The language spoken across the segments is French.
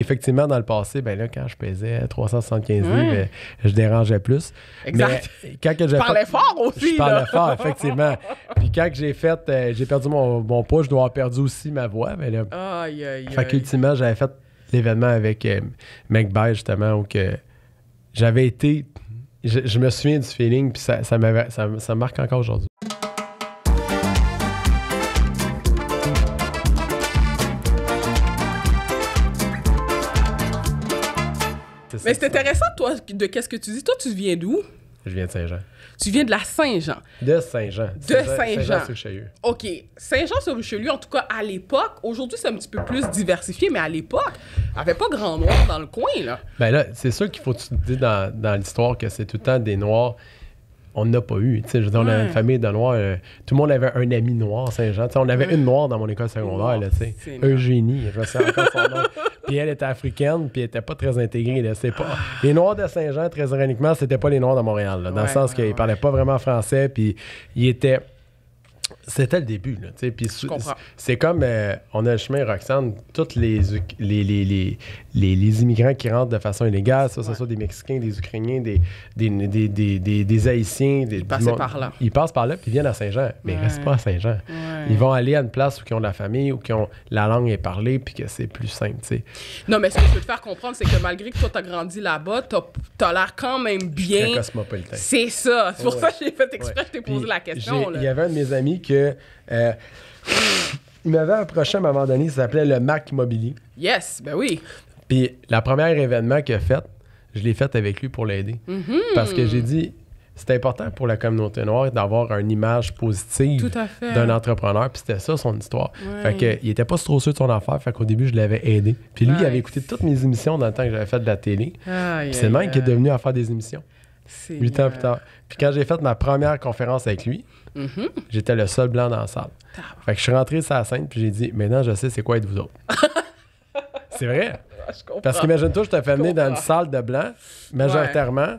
Effectivement, dans le passé, ben là, quand je pesais 375 livres, hmm. ben, je dérangeais plus. Exact. Mais quand que j'ai parlais fort aussi. Je parlais fort, effectivement. Puis quand j'ai fait, euh, j'ai perdu mon, mon, poids, je dois avoir perdu aussi ma voix. Mais là, aïe, fait qu'ultimement, j'avais fait l'événement avec euh, McBay, justement, où que j'avais été. Je, me souviens du feeling, puis ça, ça, ça me marque encore aujourd'hui. Mais c'est intéressant, toi, de qu'est-ce que tu dis. Toi, tu viens d'où? Je viens de Saint-Jean. Tu viens de la Saint-Jean. De Saint-Jean. De Saint-Jean. Saint-Jean-sur-Richelieu. OK. Saint-Jean-sur-Richelieu, en tout cas, à l'époque, aujourd'hui, c'est un petit peu plus diversifié, mais à l'époque, il n'y avait pas grand noir dans le coin, là. Ben là, c'est sûr qu'il faut tu te dis dans, dans l'histoire que c'est tout le temps des noirs on n'a pas eu. Je veux on a une famille de noirs. Euh, tout le monde avait un ami noir, Saint-Jean. On avait une noire dans mon école secondaire, Eugénie, je sais encore son nom. Puis elle était africaine, puis elle était pas très intégrée. pas... Ah. Les Noirs de Saint-Jean, très ironiquement, c'était pas les Noirs de Montréal, dans le sens qu'ils parlaient pas vraiment français, puis ils étaient c'était le début. Là, c'est comme euh, on a le chemin Roxane, tous les, les, immigrants qui rentrent de façon illégale, ça, ce soit des Mexicains, des Ukrainiens, des, des, des, des, Haïtiens. ils passent par là. Ils passent par là, puis ils viennent à Saint-Jean. Mais ils restent pas à Saint-Jean. Ils vont aller à une place où ils ont de la famille, où la langue est parlée, puis que c'est plus simple. Non, mais ce que je veux te faire comprendre, c'est que malgré que toi, tu grandi là-bas, tu as, l'air quand même bien. C'est ça. C'est pour ça que j'ai fait exprès de te t'ai la question. Il y avait un de mes amis qui euh, il m'avait approché à un moment donné, ça s'appelait le Mac Immobilier. Yes, ben oui. Puis, la première événement qu'il a fait, je l'ai fait avec lui pour l'aider. Mhm. Parce que j'ai dit, c'est important pour la communauté noire d'avoir une image positive d'un entrepreneur. Puis c'était ça son histoire. Fait que, il était pas trop sûr de son affaire. Fait qu'au début, je l'avais aidé. Puis lui, il avait écouté toutes mes émissions dans le temps que j'avais fait de la télé. Ah, c'est le même qui est devenu à faire des émissions. Huit ans plus tard. Puis quand j'ai fait ma première conférence avec lui, Mm-hmm. J'étais le seul blanc dans la salle. Fait que je suis rentré sur la scène, puis j'ai dit Maintenant, je sais c'est quoi être vous autres. c'est vrai. Ah, Parce qu'imagine-toi, je te fais amener dans une salle de blanc, majoritairement,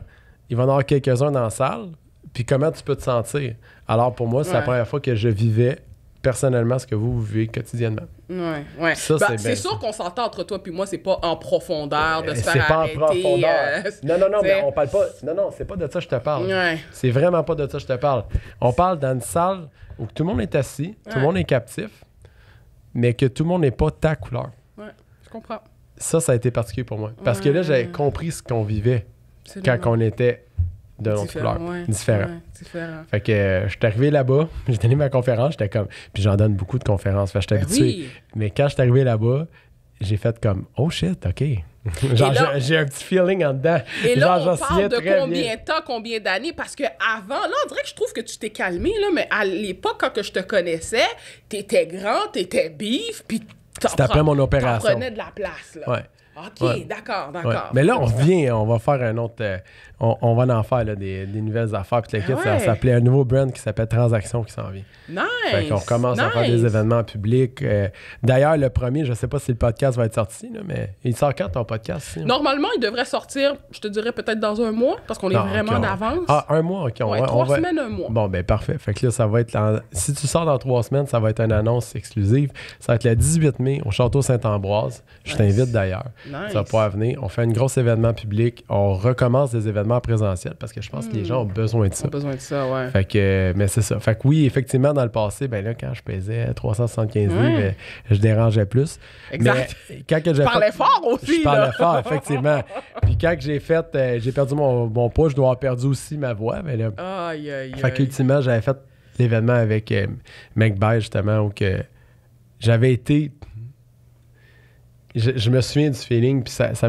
il va y en avoir quelques-uns dans la salle, puis comment tu peux te sentir Alors pour moi, c'est la première fois que je vivais personnellement ce que vous, vivez quotidiennement. Oui, oui. Bah, c'est sûr qu'on s'entend entre toi puis moi, c'est pas en profondeur de euh, se faire C'est pas en euh, profondeur. non, non, non, mais on parle pas. Non, non, c'est pas de ça que je te parle. C'est vraiment pas de ça que je te parle. On parle dans une salle où tout le monde est assis, tout le monde est captif, mais que tout le monde n'est pas ta couleur. Oui, je comprends. Ça, ça a été particulier pour moi. Parce que là, j'avais compris ce qu'on vivait quand on était d'un autre couleur. différent. différent. Fait que euh, je suis arrivé là-bas, j'ai donné ma conférence, j'étais comme. Puis j'en donne beaucoup de conférences, fait que suis ben habitué. Mais quand je suis arrivé là-bas, j'ai fait comme Oh shit, OK. Genre, j'ai un petit feeling en dedans. Et là, on parle de combien de temps, combien d'années? Parce que avant, là, on dirait que je trouve que tu t'es calmé, là, mais à l'époque, quand que je te connaissais, t'étais grand, t'étais bif, puis C'était après mon opération. prenais de la place, là. Ouais. OK, d'accord, d'accord. Mais là, on revient, on va faire un autre. Euh, on, va en faire des, nouvelles affaires. Puis ça s'appelait un nouveau brand qui s'appelle Transaction qui s'en vient. Nice! Fait commence à faire des événements publics. Euh, d'ailleurs, le premier, je sais pas si le podcast va être sorti, mais il sort quand ton podcast? Normalement, il devrait sortir, je te dirais peut-être dans un mois, parce qu'on est vraiment en avance Ah, un mois, ok. On, trois semaines, un mois. Bon, ben parfait. Fait que ça va être. Si tu sors dans trois semaines, ça va être une annonce exclusive. Ça va être le 18 mai au Château Saint-Ambroise. Je t'invite d'ailleurs. Ça va venir. On fait un gros événement public. On recommence des événements présentiel parce que je pense que les gens ont hmm. besoin de ça. besoin de ça, ouais. mais c'est ça. Fait que oui, effectivement, dans le passé, ben là, quand je pesais 375 ben, je dérangeais plus. Exact. quand que je parlais fort aussi. Je parlais fort, effectivement. Puis quand j'ai fait, euh, j'ai perdu mon, poids, je dois avoir perdu aussi ma voix. Mais ben là, aïe, fait qu'ultimement, j'avais fait l'événement avec euh, McBay, justement, où que j'avais été je, me souviens du feeling, puis ça, ça, ça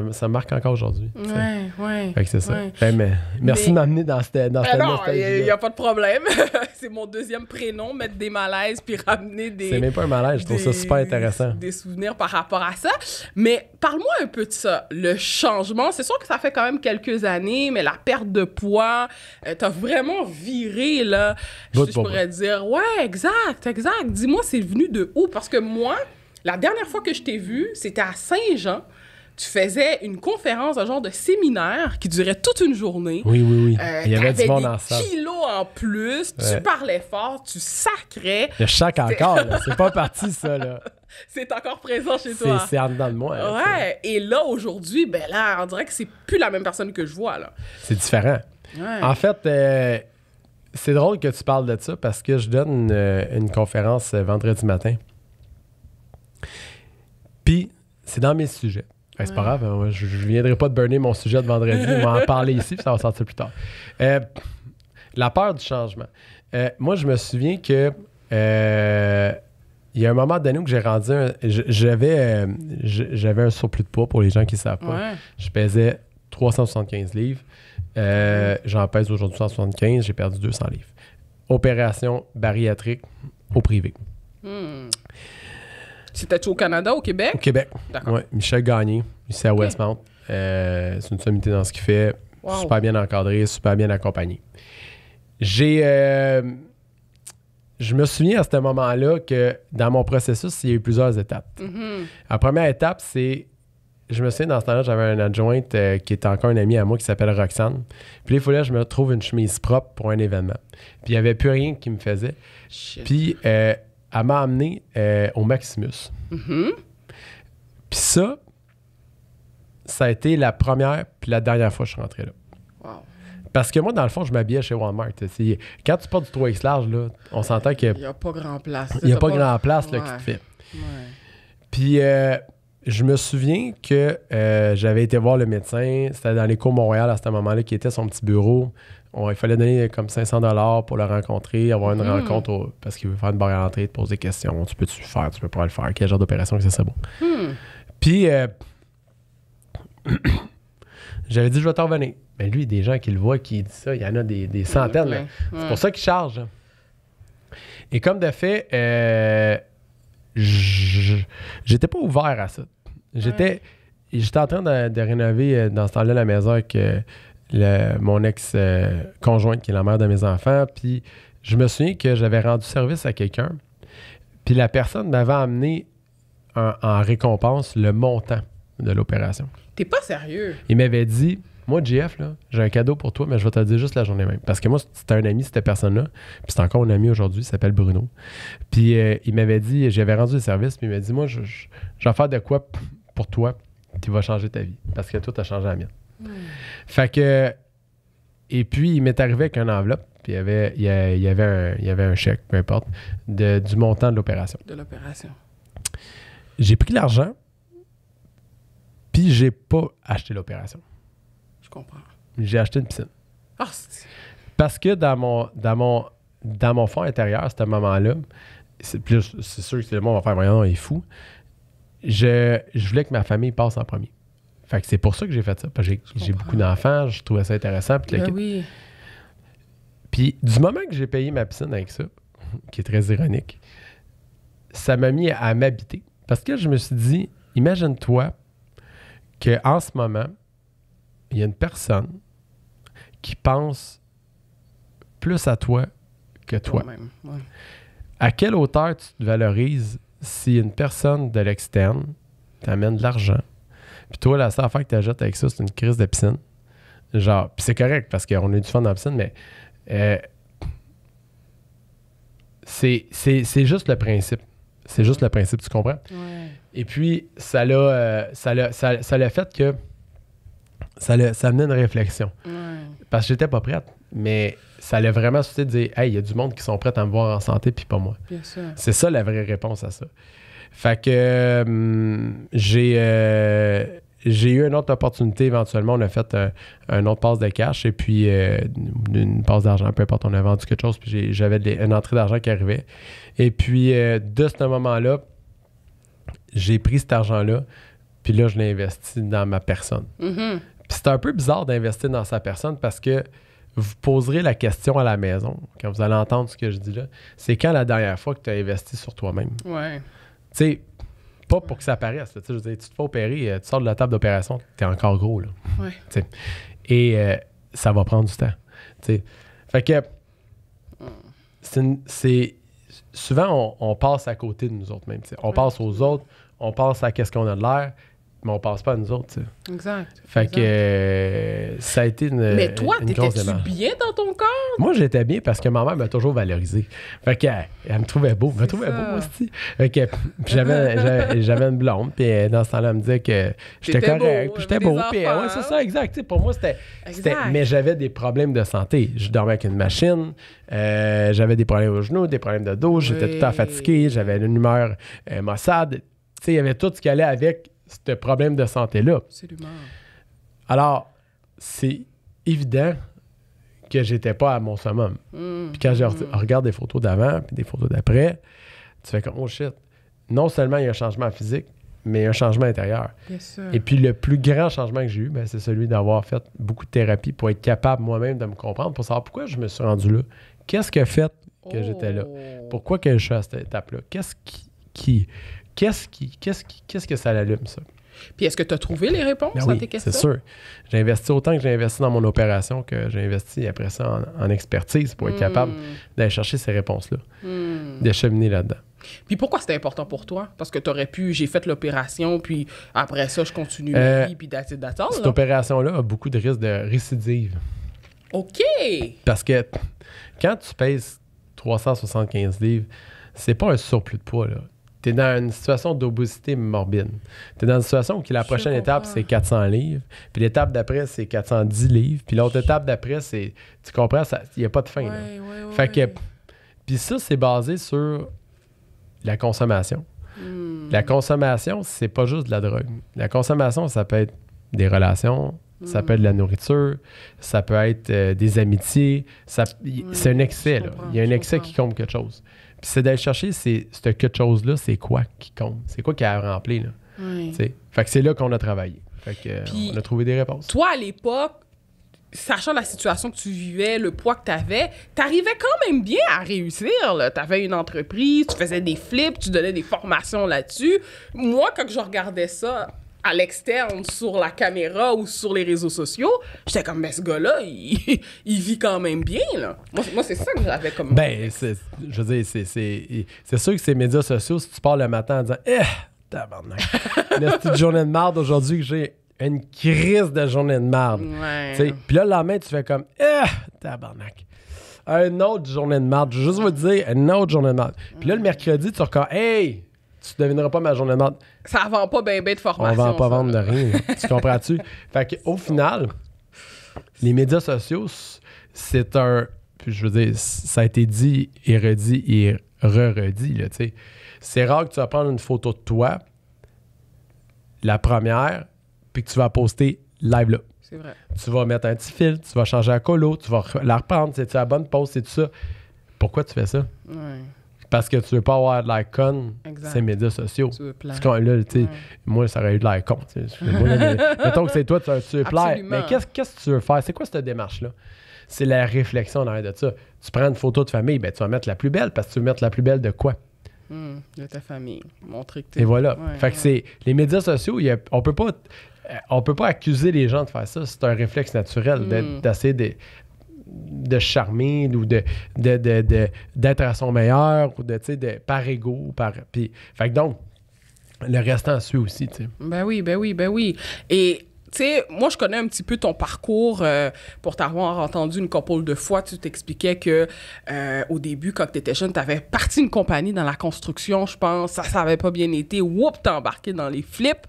me marque encore aujourd'hui. Oui, oui. c'est ça. Ben, merci de m'amener dans cette. Dans ben non, il n'y a, pas de problème. c'est mon deuxième prénom, mettre des malaises, puis ramener des. C'est même pas un malaise, je trouve ça super intéressant. Des souvenirs par rapport à ça. Mais parle-moi un peu de ça, le changement. C'est sûr que ça fait quand même quelques années, mais la perte de poids, euh, t'as vraiment viré, là. je, je pourrais dire, ouais, exact, exact. Dis-moi, c'est venu de où? Parce que moi, la dernière fois que je t'ai vu, c'était à Saint-Jean. Tu faisais une conférence, un genre de séminaire qui durait toute une journée. Oui, oui, oui. Euh, Il y avait du monde en en plus. Tu parlais fort, tu sacrais. Le chac encore, C'est pas parti, ça, là. c'est encore présent chez toi. C'est en dedans de moi. Hein, ouais. Et là, aujourd'hui, ben là, on dirait que c'est plus la même personne que je vois, là. C'est différent. En fait, euh, c'est drôle que tu parles de ça parce que je donne euh, une conférence vendredi matin. Puis, c'est dans mes sujets. Ben, c'est pas grave, hein, je, ne viendrai pas de burner mon sujet de vendredi, on va en parler ici, puis ça va sortir plus tard. Euh, la peur du changement. Euh, moi, je me souviens que euh, il y a un moment donné où j'ai rendu j'avais, j'avais un surplus de poids pour les gens qui savent pas. Je pesais 375 livres. j'en pèse aujourd'hui 175, j'ai perdu 200 livres. Opération bariatrique au privé. Hmm. C'était-tu au Canada, au Québec? Au Québec. Michel Gagné, ici à Westmount. Euh, c'est une sommité dans ce qu'il fait. Super bien encadré, super bien accompagné. J'ai. Euh, je me souviens à ce moment-là que dans mon processus, il y a eu plusieurs étapes. Mm-hmm. La première étape, c'est. Je me souviens, dans ce temps-là, j'avais un adjointe euh, qui était encore un ami à moi qui s'appelle Roxane. Puis il fallait que je me trouve une chemise propre pour un événement. Puis il n'y avait plus rien qui me faisait. Puis elle m'a amené euh, au Maximus. Mm-hmm. Puis ça, ça a été la première puis la dernière fois que je suis rentré là. Parce que moi, dans le fond, je m'habillais chez Walmart. Quand tu portes du 3X large, on s'entend que. Il n'y a pas grand place. Il n'y a pas, grand place qui te fait. Puis euh, je me souviens que euh, j'avais été voir le médecin. C'était dans l'Écho Montréal à ce moment-là, qui était son petit bureau il fallait donner comme 500 dollars pour le rencontrer, avoir une mm-hmm. rencontre parce qu'il veut faire une barre à l'entrée, te poser des questions. Tu peux-tu le faire, tu peux pas le faire, quel genre d'opération que ça bon. Hmm. Puis, euh, j'avais dit, je vais t'en venir. » Mais lui, des gens qui le voient, qui disent ça, il y en a des, centaines. C'est pour ça qu'il charge. Et comme de fait, euh, j'étais pas ouvert à ça. J'étais j'étais en train de, rénover euh, dans ce temps-là la maison avec. Euh, mon ex-conjointe, euh, qui est la mère de mes enfants. Puis je me souviens que j'avais rendu service à quelqu'un. Puis la personne m'avait amené en, récompense le montant de l'opération. T'es pas sérieux? Il m'avait dit Moi, JF, j'ai un cadeau pour toi, mais je vais te le dire juste la journée même. Parce que moi, c'était un ami, cette personne-là. Puis c'est encore un ami aujourd'hui, il s'appelle Bruno. Puis euh, il m'avait dit J'avais rendu le service, puis il m'a dit Moi, j'en fais de quoi pour toi qui va changer ta vie. Parce que toi, t'as changé la mienne. Fait que. Et puis, il m'est arrivé avec une enveloppe, puis il y avait, il y avait, un, il y avait un chèque, peu importe, du montant de l'opération. De l'opération. J'ai pris l'argent, puis j'ai pas acheté l'opération. Je comprends. J'ai acheté une piscine. Ah, Parce que dans mon, dans mon, fond intérieur, à ce moment-là, c'est plus c'est sûr que le monde va faire vraiment il est fou. Je, je voulais que ma famille passe en premier. Fait que c'est pour ça que j'ai fait ça. j'ai beaucoup d'enfants, je trouvais ça intéressant. Ben puis, du moment que j'ai payé ma piscine avec ça, qui est très ironique, ça m'a mis à m'habiter. Parce que je me suis dit, imagine-toi qu'en ce moment, il y a une personne qui pense plus à toi que toi. À quelle hauteur tu te valorises si une personne de l'externe t'amène de l'argent, puis toi, la seule affaire que tu ajoutes avec ça, c'est une crise de piscine. Genre, puis c'est correct parce qu'on a eu du fun dans piscine, mais euh, c'est, c'est, juste le principe. C'est juste le principe, tu comprends? Et puis, ça l'a, euh, ça, l'a, fait que ça, l'a, ça à une réflexion. Parce que j'étais pas prête, mais ça l'a vraiment suscité de dire Hey, il y a du monde qui sont prêts à me voir en santé, puis pas moi. C'est ça la vraie réponse à ça. Fait que hum, euh, j'ai. eu une autre opportunité éventuellement. On a fait euh, un, autre passe de cash et puis euh, une passe d'argent, peu importe, on a vendu quelque chose, puis j'avais une entrée d'argent qui arrivait. Et puis de ce moment-là, j'ai pris cet argent-là, puis là, je l'ai investi dans ma personne. Mm-hmm. Puis c'est un peu bizarre d'investir dans sa personne parce que vous poserez la question à la maison quand vous allez entendre ce que je dis là. C'est quand la dernière fois que tu as investi sur toi-même? Oui. Tu sais, pas pour que ça apparaisse. je tu te fais opérer, euh, tu sors de la table d'opération, t'es encore gros. Là, ouais. Et euh, ça va prendre du temps. Fait que c'est souvent on, passe à côté de nous autres même. On passe aux autres, on passe à qu'est-ce qu'on a de l'air, mais on passe pas à nous autres. Exact. Fait que euh, ça a été une. Mais toi, t'étais-tu bien dans ton corps? Moi, j'étais bien parce que ma mère m'a toujours valorisé. Fait qu'elle elle me trouvait beau. Elle me trouvait beau aussi. Fait que j'avais, une blonde, puis euh, dans ce temps-là, elle me disait que j'étais correct, j'étais beau. Puis ouais, c'est ça, exact. pour moi, c'était, Mais j'avais des problèmes de santé. Je dormais avec une machine, euh, j'avais des problèmes aux genoux, des problèmes de dos, j'étais tout le temps fatigué, j'avais une humeur Tu maussade. Il y avait tout ce qui allait avec ce problème de santé-là. Alors, c'est évident que j'étais pas à mon summum. Mm. puis quand je mm. regarde des photos d'avant puis des photos d'après, tu fais comme « Oh shit! » Non seulement il y a un changement physique, mais un changement intérieur. Et puis le plus grand changement que j'ai eu, ben, c'est celui d'avoir fait beaucoup de thérapie pour être capable moi-même de me comprendre, pour savoir pourquoi je me suis rendu là. Qu'est-ce que fait que j'étais là? Oh. Pourquoi que je suis à cette étape-là? Qu'est-ce qui qu'est-ce qui, qu'est-ce que ça allume, ça? Puis est-ce que tu as trouvé les réponses ben à tes questions? C'est sûr. J'ai investi autant que j'ai investi dans mon opération que j'ai investi après ça en, expertise pour être hmm. capable d'aller chercher ces réponses-là, de hmm. d'acheminer là-dedans. Puis pourquoi c'était important pour toi? Parce que tu aurais pu, j'ai fait l'opération, puis après ça, je continue euh, puis d'attendre. Cette opération-là a beaucoup de risques de récidive. OK! Parce que quand tu pèses 375 livres, c'est pas un surplus de poids, là tu es dans une situation d'obésité morbide. Tu es dans une situation où la prochaine étape, c'est 400 livres, puis l'étape d'après, c'est 410 livres, puis l'autre étape d'après, c'est. Tu comprends, il n'y a pas de fin. Puis ça, c'est basé sur la consommation. Hmm. La consommation, c'est pas juste de la drogue. La consommation, ça peut être des relations, ça hmm. peut être de la nourriture, ça peut être euh, des amitiés. C'est un excès. Là. Il y a un excès qui compte quelque chose c'est d'aller chercher c'est, ce quelque chose-là, c'est quoi qui compte? C'est quoi qui a rempli Fait que c'est là qu'on a travaillé. Fait que, euh, on a trouvé des réponses. Toi, à l'époque, sachant la situation que tu vivais, le poids que tu avais, tu arrivais quand même bien à réussir. Tu avais une entreprise, tu faisais des flips, tu donnais des formations là-dessus. Moi, quand je regardais ça à l'externe sur la caméra ou sur les réseaux sociaux, j'étais comme, mais ben, ce gars-là, il, vit quand même bien. Là. Moi, c'est ça que j'avais comme. Ben, je veux dire, c'est sûr que ces médias sociaux, si tu pars le matin en disant, eh, tabarnak, Une petite journée de marde aujourd'hui que j'ai une crise de journée de marde. Puis là, la main, tu fais comme, eh, tabarnak. Une autre journée de marde. Je veux juste vous dire, une autre journée de marde. Puis là, le mercredi, tu regardes, « hey, tu devineras pas ma journée de Ça vend pas ben ben de formation. On vend pas vendre de rien. Hein. tu comprends-tu? Fait que, au final, les médias sociaux, c'est un. Puis je veux dire, ça a été dit et redit et re-redit, là, tu sais. C'est rare que tu vas prendre une photo de toi, la première, puis que tu vas poster live là. C'est vrai. Tu vas mettre un petit fil, tu vas changer la colo, tu vas la reprendre, c'est-tu la bonne pose, c'est tout ça. Pourquoi tu fais ça? Ouais. Parce que tu veux pas avoir de l'icône, ces médias sociaux. Tu veux plaire. là, Moi, ça aurait eu de l'icône. mettons que c'est toi, tu, veux plaire. Mais qu'est-ce, que tu veux faire? C'est quoi cette démarche-là? C'est la réflexion derrière de ça. Tu prends une photo de famille, ben, tu vas mettre la plus belle parce que tu veux mettre la plus belle de quoi? Hmm, de ta famille. Montrer que t'es... Et voilà. fait que c'est... Les médias sociaux, on peut pas euh, on peut pas accuser les gens de faire ça. C'est un réflexe naturel hmm. d'essayer de charmer ou de, d'être à son meilleur ou de, par ego. Par, fait que donc, le restant suit aussi. sais. Ben oui, ben oui, ben oui. Et tu sais, moi, je connais un petit peu ton parcours euh, pour t'avoir entendu une couple de fois. Tu t'expliquais que euh, au début, quand tu étais jeune, tu avais parti une compagnie dans la construction, je pense. Ça, ça pas bien été. Whoop, t'es embarqué dans les flips.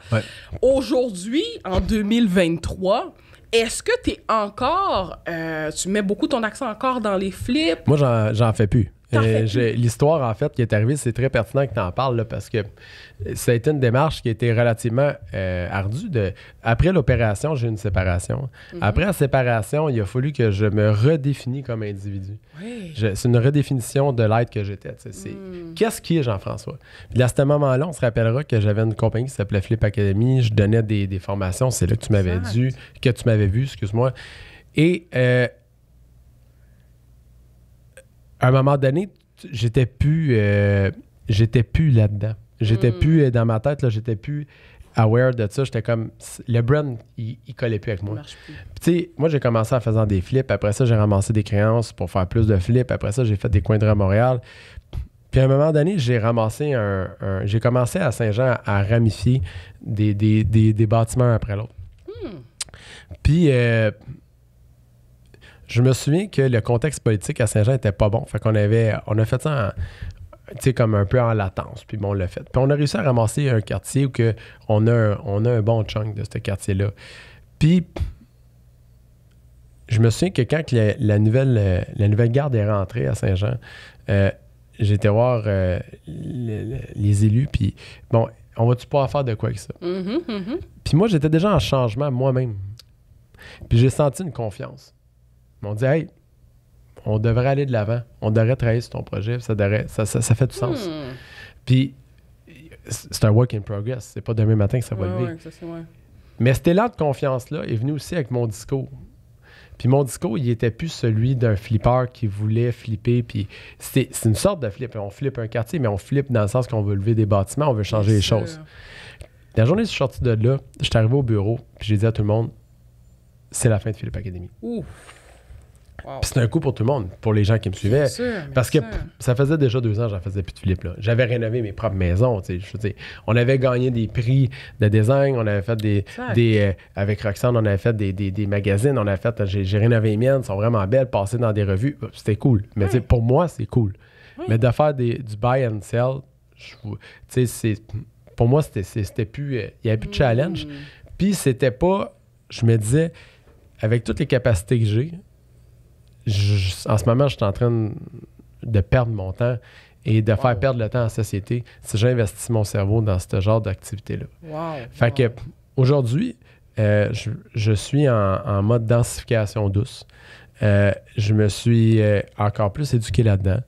Aujourd'hui, en 2023, est-ce que tu es encore. Euh, tu mets beaucoup ton accent encore dans les flips? Moi, j'en fais plus. Euh, l'histoire, en fait, qui est arrivée, c'est très pertinent que tu en parles, là, parce que euh, ça a été une démarche qui a été relativement euh, ardue. De... Après l'opération, j'ai eu une séparation. Mhm. Après la séparation, il a fallu que je me redéfinis comme individu. C'est une redéfinition de l'être que j'étais. Hmm. Qu'est-ce qui est Jean-François? à ce moment-là, on se rappellera que j'avais une compagnie qui s'appelait Flip Academy. Je donnais des, formations. C'est là que tu m'avais que tu m'avais vu, excuse-moi. Et à un moment donné, j'étais plus, euh, j'étais plus là-dedans. J'étais hmm. plus euh, dans ma tête, là, j'étais plus aware de ça. J'étais comme, le brand, il, collait plus avec moi. Tu sais, moi, j'ai commencé en faisant des flips. Après ça, j'ai ramassé des créances pour faire plus de flips. Après ça, j'ai fait des coins de à Montréal. Puis à un moment donné, j'ai ramassé un. j'ai commencé à Saint-Jean à, ramifier des, des, des, bâtiments après l'autre. Hmm. Puis. Euh, je me souviens que le contexte politique à Saint-Jean était pas bon. Fait qu'on avait, on a fait ça comme un peu en latence, puis bon, on fait. Puis on a réussi à ramasser un quartier où que on, a un, on a un bon chunk de ce quartier-là. Puis, je me souviens que quand la, nouvelle, euh, la nouvelle garde est rentrée à Saint-Jean, euh, j'étais voir euh, les, élus, puis bon, on va-tu pouvoir faire de quoi que ça? Mm-hmm, mm-hmm. Puis moi, j'étais déjà en changement moi-même. Puis j'ai senti une confiance. Ils m'ont dit Hey, on devrait aller de l'avant. On devrait travailler sur ton projet. Ça, ça, fait du sens. Hmm. Puis, c'est un work in progress. C'est pas demain matin que ça va lever. Mais c'était élan de confiance-là est venu aussi avec mon discours. Puis mon discours, il était plus celui d'un flipper qui voulait flipper. Puis c'est une sorte de flip. On flippe un quartier, mais on flippe dans le sens qu'on veut lever des bâtiments, on veut changer les choses. La journée je suis sorti de là, je suis arrivé au bureau, puis j'ai dit à tout le monde c'est la fin de Philippe Academy. Ouf c'est un coup pour tout le monde, pour les gens qui me suivaient. parce que ça faisait déjà deux ans, que j'en faisais plus de Philippe. J'avais rénové mes propres maisons. on avait gagné des prix de design, on avait fait des. Euh, avec Roxane, on avait fait des, magazines, on avait fait. J'ai, rénové les miennes, sont vraiment belles, passées dans des revues. C'était cool. Mais pour moi, c'est cool. Mais de faire des, du buy and sell, pour moi, c'était, plus. Euh, il n'y avait plus de mm. challenge. Puis c'était pas. Je me disais, avec toutes les capacités que j'ai, en ce moment, je suis en train de perdre mon temps et de faire perdre le temps à la société si j'investis mon cerveau dans ce genre d'activité-là. Wow. Fait aujourd'hui, euh, je, suis en, mode densification douce. Euh, je me suis euh, encore plus éduqué là-dedans.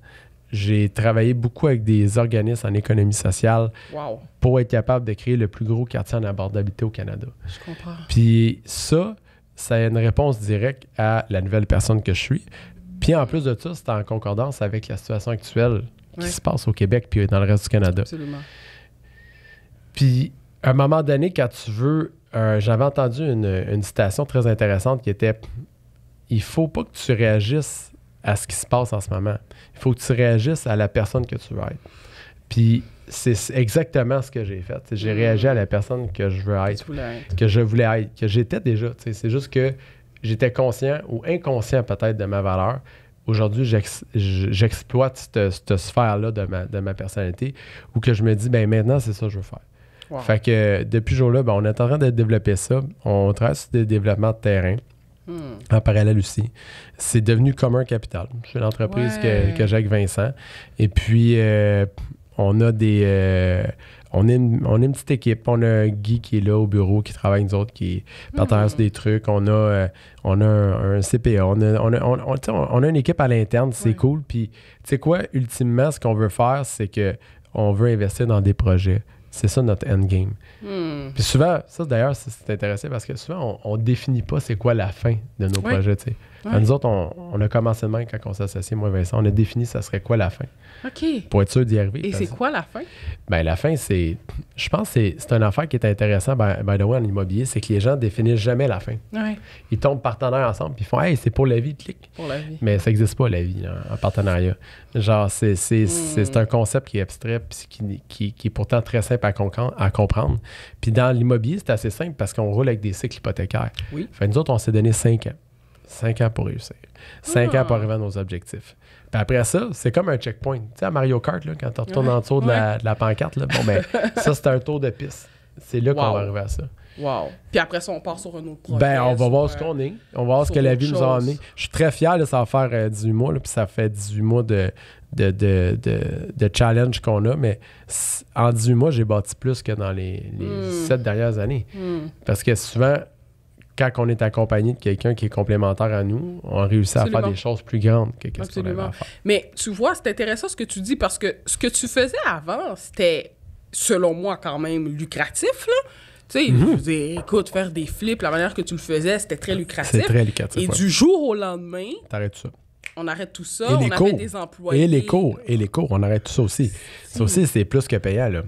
J'ai travaillé beaucoup avec des organismes en économie sociale pour être capable de créer le plus gros quartier en abordabilité au Canada. Je comprends. Puis ça, c'est une réponse directe à la nouvelle personne que je suis. Puis en plus de tout, c'est en concordance avec la situation actuelle qui se passe au Québec puis dans le reste du Canada. Puis, à un moment donné, quand tu veux, euh, j'avais entendu une, une, citation très intéressante qui était Il faut pas que tu réagisses à ce qui se passe en ce moment. Il faut que tu réagisses à la personne que tu veux être. Puis, c'est exactement ce que j'ai fait. J'ai réagi à la personne que je veux être, que je voulais être, que j'étais déjà. C'est juste que j'étais conscient ou inconscient peut-être de ma valeur. Aujourd'hui, j'exploite cette, sphère-là de ma, de ma personnalité ou que je me dis, ben maintenant, c'est ça que je veux faire. Fait que depuis ce jour-là, ben, on est en train de développer ça. On trace des développements de terrain. Hmm. en parallèle aussi. C'est devenu Commun Capital. C'est l'entreprise que, j'ai avec Vincent. Et puis, euh, on a des. Euh, on, est une, petite équipe. On a un Guy qui est là au bureau, qui travaille avec nous autres, qui partage mhm. des trucs. On a, euh, on a un, CPA. On a, une équipe à l'interne. C'est cool. Puis, tu sais quoi, ultimement, ce qu'on veut faire, c'est que on veut investir dans des projets. C'est ça notre endgame. Hmm. Puis souvent, ça d'ailleurs, c'est intéressant parce que souvent, on, ne définit pas c'est quoi la fin de nos projets. Nous autres, on, a commencé de même quand on s'est associé, moi et Vincent, on a défini ça serait quoi la fin. OK. Pour être sûr d'y arriver. Et c'est quoi la fin? Ben, la fin, c'est. Je pense que c'est une affaire qui est intéressante, by, the way, en immobilier, c'est que les gens définissent jamais la fin. Ils tombent partenaires ensemble, puis ils font Hey, c'est pour la vie, clic. Pour la vie. Mais ça n'existe pas, la vie, en, partenariat. Genre, hmm. c'est un concept qui est abstrait, puis qui, est pourtant très simple à, comprendre. Puis dans l'immobilier, c'est assez simple parce qu'on roule avec des cycles hypothécaires. Oui. Fait nous autres, on s'est donné cinq ans. Cinq ans pour réussir. Cinq ans pour ah. arriver à nos objectifs. Puis après ça, c'est comme un checkpoint. Tu sais, à Mario Kart, là, quand tu retournes en dessous de, la, pancarte, là, bon, ben, ça, c'est un tour de piste. C'est là qu'on va arriver à ça. Wow. Puis après ça, on part sur un autre projet. Ben, on va voir ce qu'on est. On va voir ce que la vie nous a amené. Je suis très fier de ça faire 18 euh, mois. puis ça fait 18 mois de, de, de, de challenge qu'on a. Mais en 18 mois, j'ai bâti plus que dans les, les 7 hmm. dernières années. Hmm. Parce que souvent, quand on est accompagné de quelqu'un qui est complémentaire à nous, on réussit à faire des choses plus grandes que ce qu'on Mais tu vois, c'est intéressant ce que tu dis parce que ce que tu faisais avant, c'était, selon moi, quand même lucratif, Tu sais, mhm. je dis, écoute, faire des flips, la manière que tu le faisais, c'était très lucratif. C'est très lucratif. Et du jour au lendemain. T'arrêtes ça. On arrête tout ça. on arrête des employés. Et les cours. Et les cours. On arrête tout ça aussi. Ça aussi, c'est plus que payant, là.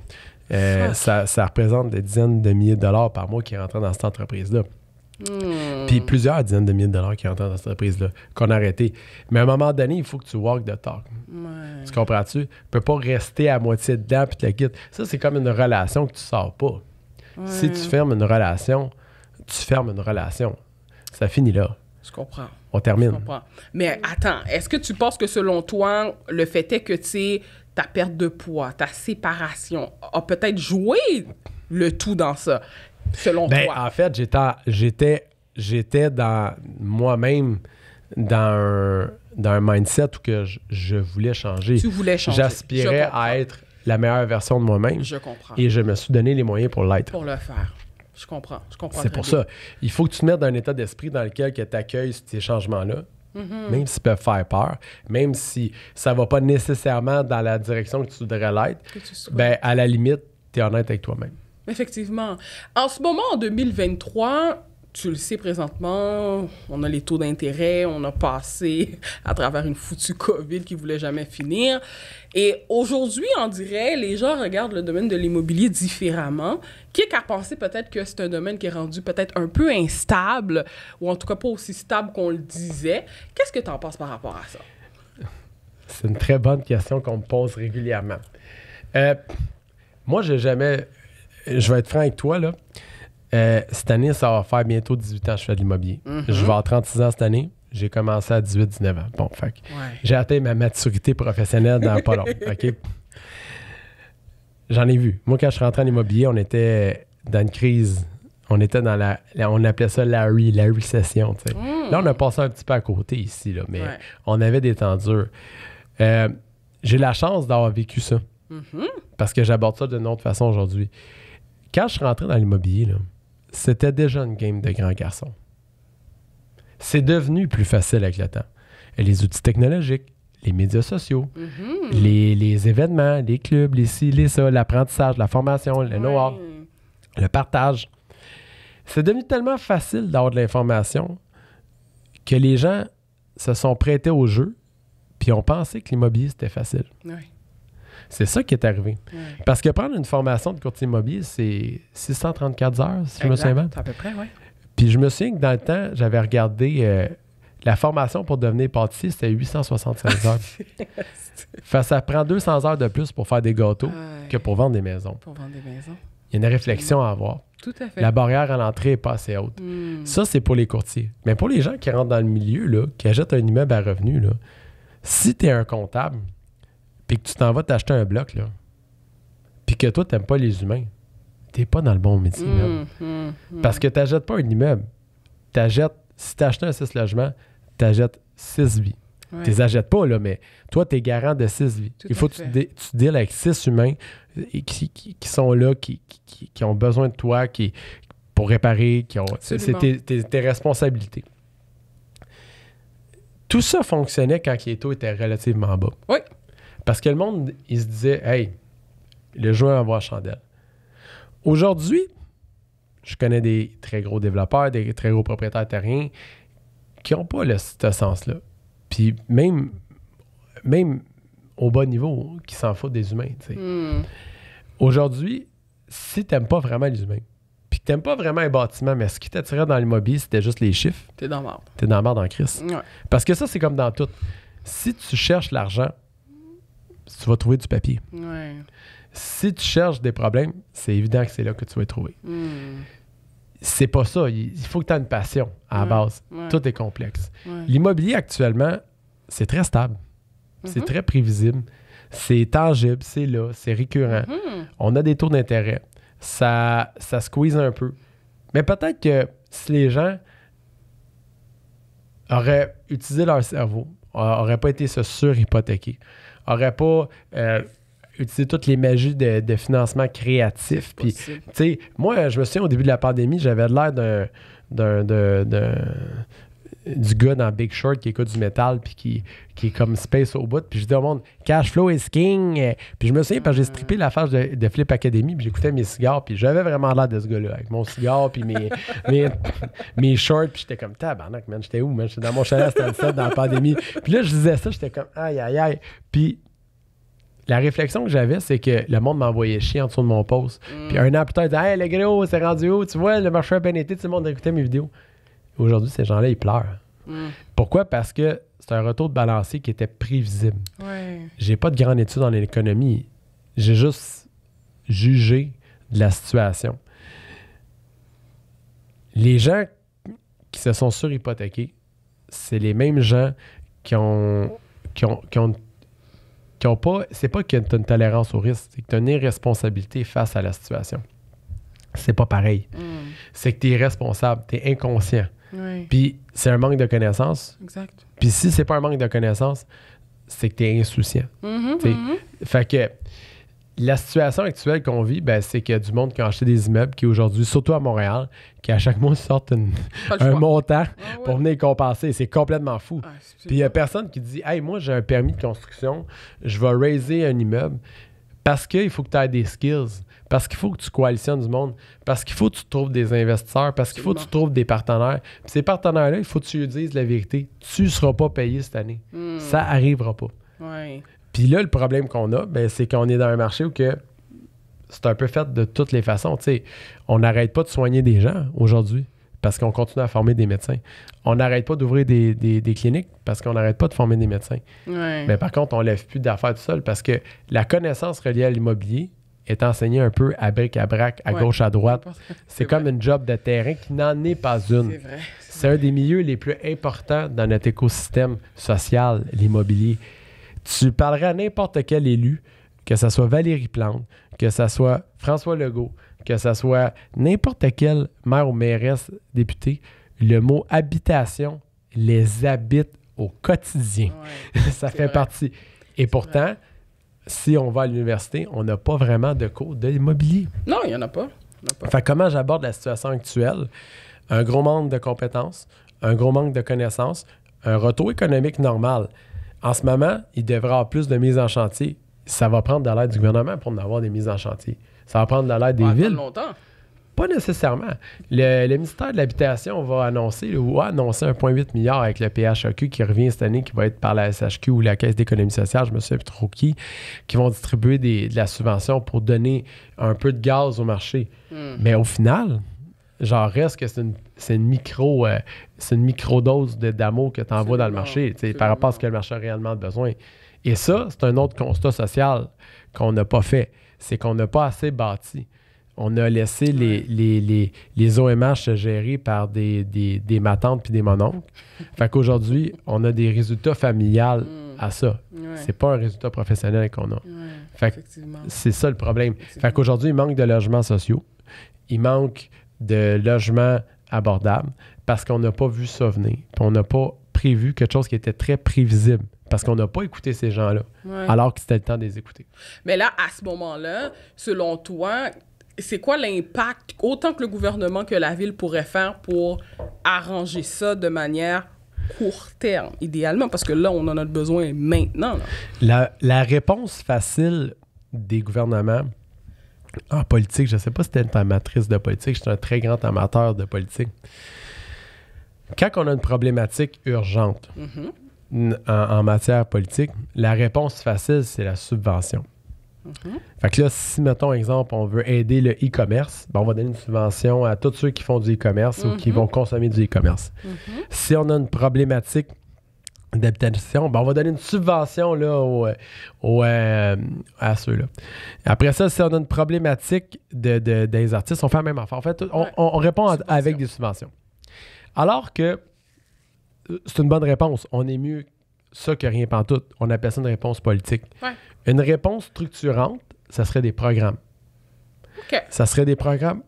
Euh, ça, ça, représente des dizaines de milliers de dollars par mois qui rentrent dans cette entreprise-là. Hmm. Puis plusieurs dizaines de milliers de dollars qui rentrent dans cette entreprise-là, qu'on a arrêté. Mais à un moment donné, il faut que tu walk the talk. Tu comprends-tu? Tu peux pas rester à moitié dedans puis te Ça, c'est comme une relation que tu sors pas. Si tu fermes une relation, tu fermes une relation. Ça finit là. Je comprends. On termine. Je comprends. Mais attends, est-ce que tu penses que selon toi, le fait est que tu ta perte de poids, ta séparation a peut-être joué le tout dans ça? selon ben, En fait, j'étais, j'étais dans moi-même dans un, mindset où que je, voulais changer. Tu voulais changer. J'aspirais à être la meilleure version de moi-même. Je comprends. Et je me suis donné les moyens pour l'être. Pour le faire. Je comprends. C'est pour ça. Il faut que tu te mettes dans un état d'esprit dans lequel tu accueilles ces changements-là. Mhm. Même s'ils peuvent faire peur, même si ça ne va pas nécessairement dans la direction que tu voudrais l'être, ben, à la limite, tu es honnête avec toi-même. Effectivement. En ce moment, en 2023, tu le sais présentement, on a les taux d'intérêt, on a passé à travers une foutue COVID qui voulait jamais finir. Et aujourd'hui, on dirait, les gens regardent le domaine de l'immobilier différemment, qui a pensé peut-être que c'est un domaine qui est rendu peut-être un peu instable, ou en tout cas pas aussi stable qu'on le disait. Qu'est-ce que tu en penses par rapport à ça? C'est une très bonne question qu'on me pose régulièrement. Euh, moi, j'ai jamais je vais être franc avec toi, là. Euh, cette année, ça va faire bientôt 18 ans que je fais de l'immobilier. Mm-hmm. Je vais avoir 36 ans cette année. J'ai commencé à 18-19 ans. Bon, fait j'ai atteint ma maturité professionnelle dans pas long. OK? J'en ai vu. Moi, quand je suis rentré en immobilier, on était dans une crise. On était dans la. on appelait ça la, la récession. Mm. Là, on a passé un petit peu à côté ici, là, mais on avait des tendures. Euh, j'ai la chance d'avoir vécu ça. Mm-hmm. Parce que j'aborde ça d'une autre façon aujourd'hui. Quand je suis rentré dans l'immobilier, c'était déjà une game de grand garçon. C'est devenu plus facile avec le temps. Les outils technologiques, les médias sociaux, mhm. les, événements, les clubs, les les ça, l'apprentissage, la formation, le know-how, le partage. C'est devenu tellement facile d'avoir de l'information que les gens se sont prêtés au jeu puis ont pensé que l'immobilier, c'était facile. C'est ça qui est arrivé. Parce que prendre une formation de courtier immobilier, c'est 634 heures, si je me souviens à peu près, oui. Puis je me souviens que dans le temps, j'avais regardé euh, la formation pour devenir pâtissier, c'était 876 heures. ça prend 200 heures de plus pour faire des gâteaux que pour vendre des maisons. Pour vendre des maisons. Il y a une réflexion à avoir. Tout à fait. La barrière à l'entrée n'est pas assez haute. Hmm. Ça, c'est pour les courtiers. Mais pour les gens qui rentrent dans le milieu, là, qui achètent un immeuble à revenu, là, si tu es un comptable, puis que tu t'en vas t'acheter un bloc, là, puis que toi, tu n'aimes pas les humains, t'es pas dans le bon métier. Mm-hmm. Parce que tu n'achètes pas un immeuble. Si si achètes un 6 logements, achètes 6 vies. Tu Tu les achètes pas, là, mais toi, tu es garant de 6 vies. Il faut que tu, deals avec six humains euh, qui, sont là, qui, ont besoin de toi, qui, pour réparer, qui ont. C'est tes, responsabilités. Tout ça fonctionnait quand les était relativement bas. Oui. Parce que le monde, il se disait, hey, le joueur envoie la chandelle. Aujourd'hui, je connais des très gros développeurs, des très gros propriétaires terriens qui n'ont pas le, ce sens-là. Puis même, même au bas niveau, qui s'en foutent des humains. Hmm. Aujourd'hui, si tu n'aimes pas vraiment les humains, puis que tu n'aimes pas vraiment un bâtiment, mais ce qui t'attirait dans l'immobilier, c'était juste les chiffres. es dans la es dans la merde en crise. Parce que ça, c'est comme dans tout. Si tu cherches l'argent, tu vas trouver du papier. Si tu cherches des problèmes, c'est évident que c'est là que tu vas trouver. Hmm. C'est pas ça. Il faut que tu aies une passion à base. Tout est complexe. L'immobilier actuellement, c'est très stable. C'est mm-hmm. très prévisible. C'est tangible, c'est là, c'est récurrent. Mm-hmm. On a des taux d'intérêt. Ça, ça squeeze un peu. Mais peut-être que si les gens auraient utilisé leur cerveau, n'auraient pas été se surhypothéquer, n'aurait pas euh, utilisé toutes les magies de, de financement créatif. Puis, tu sais, moi, je me souviens au début de la pandémie, j'avais l'air d'un d'un du gars dans Big Short qui écoute du métal puis qui, qui est comme space au bout. Puis je dis au monde, cash flow is king. Puis je me souviens, parce que j'ai strippé la face de, Flip Academy, puis j'écoutais mes cigares, puis j'avais vraiment l'air de ce gars-là, avec mon cigare, puis mes, mes, shorts, puis j'étais comme, tabarnak, man, j'étais où, man? J'étais dans mon chalet le Stansted dans la pandémie. Puis là, je disais ça, j'étais comme, aïe, aïe, aïe. Puis la réflexion que j'avais, c'est que le monde m'envoyait chier en dessous de mon poste. Puis mm. un an plus tard, il disait Hey, le gros, c'est rendu haut, tu vois, le marché a bien été, tout le monde écoutait mes vidéos. Aujourd'hui, ces gens-là, ils pleurent. Mm. Pourquoi? Parce que c'est un retour de balancier qui était prévisible. J'ai pas de grande étude en économie. J'ai juste jugé de la situation. Les gens qui se sont surhypothéqués, c'est les mêmes gens qui ont. qui ont. qui pas. C'est pas que tu as une tolérance au risque, c'est que tu as une irresponsabilité face à la situation. C'est pas pareil. Mm. C'est que tu es responsable, tu es inconscient. Puis c'est un manque de connaissances. Exact. Puis si c'est pas un manque de connaissances, c'est que tu es insouciant. Mm-hmm, mm-hmm. Fait que la situation actuelle qu'on vit, ben, c'est qu'il y a du monde qui a acheté des immeubles qui aujourd'hui, surtout à Montréal, qui à chaque mois sortent un montant ah pour venir compenser. C'est complètement fou. Ah, Puis il n'y a personne qui dit Hey, moi j'ai un permis de construction, je vais raiser un immeuble parce qu'il faut que tu aies des skills. Parce qu'il faut que tu coalitionnes du monde. Parce qu'il faut que tu trouves des investisseurs. Parce qu'il faut que tu trouves des partenaires. Puis ces partenaires-là, il faut que tu leur dises la vérité. Tu ne seras pas payé cette année. Hmm. Ça n'arrivera pas. Puis là, le problème qu'on a, ben, c'est qu'on est dans un marché où que c'est un peu fait de toutes les façons. sais, on n'arrête pas de soigner des gens aujourd'hui parce qu'on continue à former des médecins. On n'arrête pas d'ouvrir des, cliniques parce qu'on n'arrête pas de former des médecins. Mais par contre, on ne lève plus d'affaires tout seul parce que la connaissance reliée à l'immobilier, est enseigné un peu à bric à brac, à gauche, à droite. C'est comme une job de terrain qui n'en est pas une. C'est un des milieux les plus importants dans notre écosystème social, l'immobilier. Tu parlerais à n'importe quel élu, que ce soit Valérie Plante, que ce soit François Legault, que ce soit n'importe quel maire ou mairesse député, le mot habitation les habite au quotidien. ça fait partie. Et pourtant, si on va à l'université, on n'a pas vraiment de cours de l'immobilier. Non, il n'y en a pas. Enfin, comment j'aborde la situation actuelle? Un gros manque de compétences, un gros manque de connaissances, un retour économique normal. En ce moment, il devrait avoir plus de mises en chantier. Ça va prendre de l'aide du gouvernement pour en avoir des mises en chantier. Ça va prendre de l'aide des villes. longtemps. Pas nécessairement. Le, ministère de l'Habitation va annoncer ou a 1,8 milliard avec le PHAQ e qui revient cette année, qui va être par la SHQ ou la Caisse d'économie sociale, je me souviens trop qui, qui vont distribuer de la subvention pour donner un peu de gaz au marché. Hmm. Mais au final, genre reste que c'est une, micro c'est une micro euh, dose de d'amour que tu envoies dans le marché par rapport à ce que le marché a réellement besoin. Et ça, c'est un autre constat social qu'on n'a pas fait. C'est qu'on n'a pas assez bâti on a laissé les, les, les, OMH se gérer par des, des, des matantes puis des mononcles. Fait qu'aujourd'hui, on a des résultats familiales mm. à ça. C'est pas un résultat professionnel qu'on a. fait que c'est ça le problème. Fait qu'aujourd'hui, il manque de logements sociaux. Il manque de logements abordables parce qu'on n'a pas vu ça venir. On n'a pas prévu quelque chose qui était très prévisible parce qu'on n'a pas écouté ces gens-là, alors que c'était le temps de les écouter. Mais là, à ce moment-là, selon toi, c'est quoi l'impact, autant que le gouvernement que la ville pourrait faire pour arranger ça de manière court terme, idéalement, parce que là, on en a besoin maintenant. La, réponse facile des gouvernements en politique, je ne sais pas si tu es une amatrice de politique, je suis un très grand amateur de politique. Quand on a une problématique urgente mm-hmm. en matière politique, la réponse facile, c'est la subvention. Mhm. Fait que là, si, mettons, exemple, on veut aider le e-commerce, ben on va donner une subvention à tous ceux qui font du e-commerce ou qui mhm. vont consommer du e-commerce. Mhm. Si on a une problématique d'habitation, ben on va donner une subvention là, euh, euh, à ceux-là. Après ça, si on a une problématique de, des artistes, on fait la même affaire. En fait, on, répond avec des subventions. Alors que euh, c'est une bonne réponse. On est mieux ça que rien tout, On appelle ça une réponse politique. Une réponse structurante, ça serait des programmes. Ça serait des programmes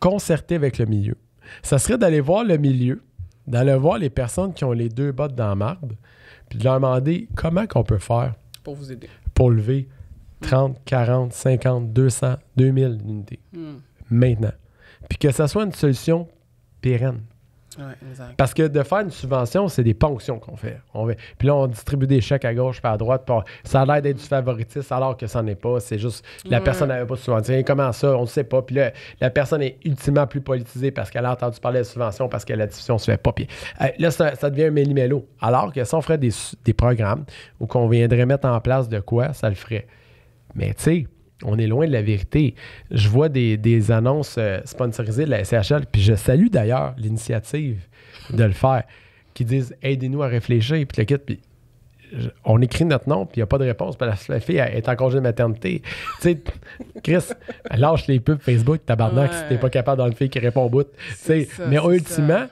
concertés avec le milieu. Ça serait d'aller voir le milieu, d'aller voir les personnes qui ont les deux bottes dans la marde, puis de leur demander comment qu'on peut faire pour lever 30, 40, 50, 200, 2000 unités. Hmm. Maintenant. Puis que ça soit une solution pérenne. Parce que de faire une subvention, c'est des ponctions qu'on fait. On Puis là, on distribue des chèques à gauche et à droite. ça a l'air d'être du favoritisme alors que ça n'est pas. C'est juste la personne n'avait pas de subvention. Comment ça? On ne sait pas. Puis là, la personne est ultimement plus politisée parce qu'elle a entendu parler de subvention, parce que la diffusion ne se fait pas. Puis euh, là, ça, devient un méli-mélo. Alors que si on ferait des, des programmes ou qu'on viendrait mettre en place de quoi, ça le ferait. Mais tu sais, on est loin de la vérité. Je vois des, annonces euh, sponsorisées de la SHL, puis je salue d'ailleurs l'initiative de le faire, qui disent aidez-nous à réfléchir, puis le puis on écrit notre nom, puis il n'y a pas de réponse, parce la fille est en congé de maternité. tu sais, Chris, lâche les pubs Facebook, tabarnak, ouais. si t'es pas capable d'avoir une fille qui répond au bout. mais ultimement,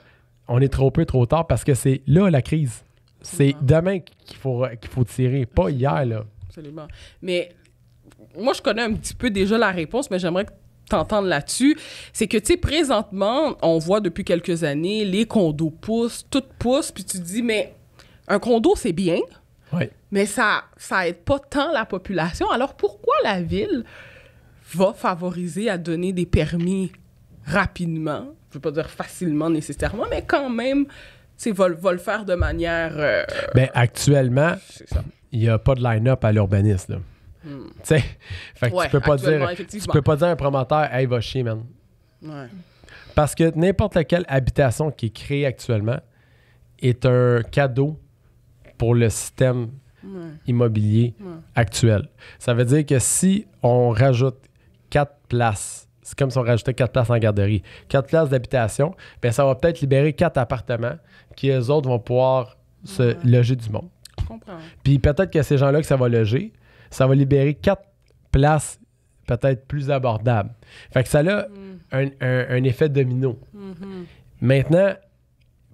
on est trop peu, trop tard, parce que c'est là la crise. C'est demain qu'il faut, qu'il faut tirer, pas hier, là. Absolument. Mais moi, je connais un petit peu déjà la réponse, mais j'aimerais que t'entendre là-dessus, c'est que, tu sais, présentement, on voit depuis quelques années, les condos poussent, tout pousse, puis tu te dis, mais un condo, c'est bien, mais ça ça aide pas tant la population. Alors, pourquoi la ville va favoriser à donner des permis rapidement? Je veux pas dire facilement nécessairement, mais quand même, tu sais, va, le faire de manière... Euh, ben, actuellement, il y a pas de line-up à l'urbaniste, tu peux pas dire tu peux pas dire un promoteur Hey va chier, man. Parce que n'importe laquelle habitation qui est créée actuellement est un cadeau pour le système immobilier actuel. Ça veut dire que si on rajoute quatre places, c'est comme si on rajoutait quatre places en garderie, quatre places d'habitation, ben ça va peut-être libérer quatre appartements qui, les autres, vont pouvoir se loger du monde. Je comprends. Puis peut-être que ces gens-là que ça va loger, ça va libérer quatre places peut-être plus abordables. Fait que ça a mm. un, effet domino. Mm-hmm. Maintenant,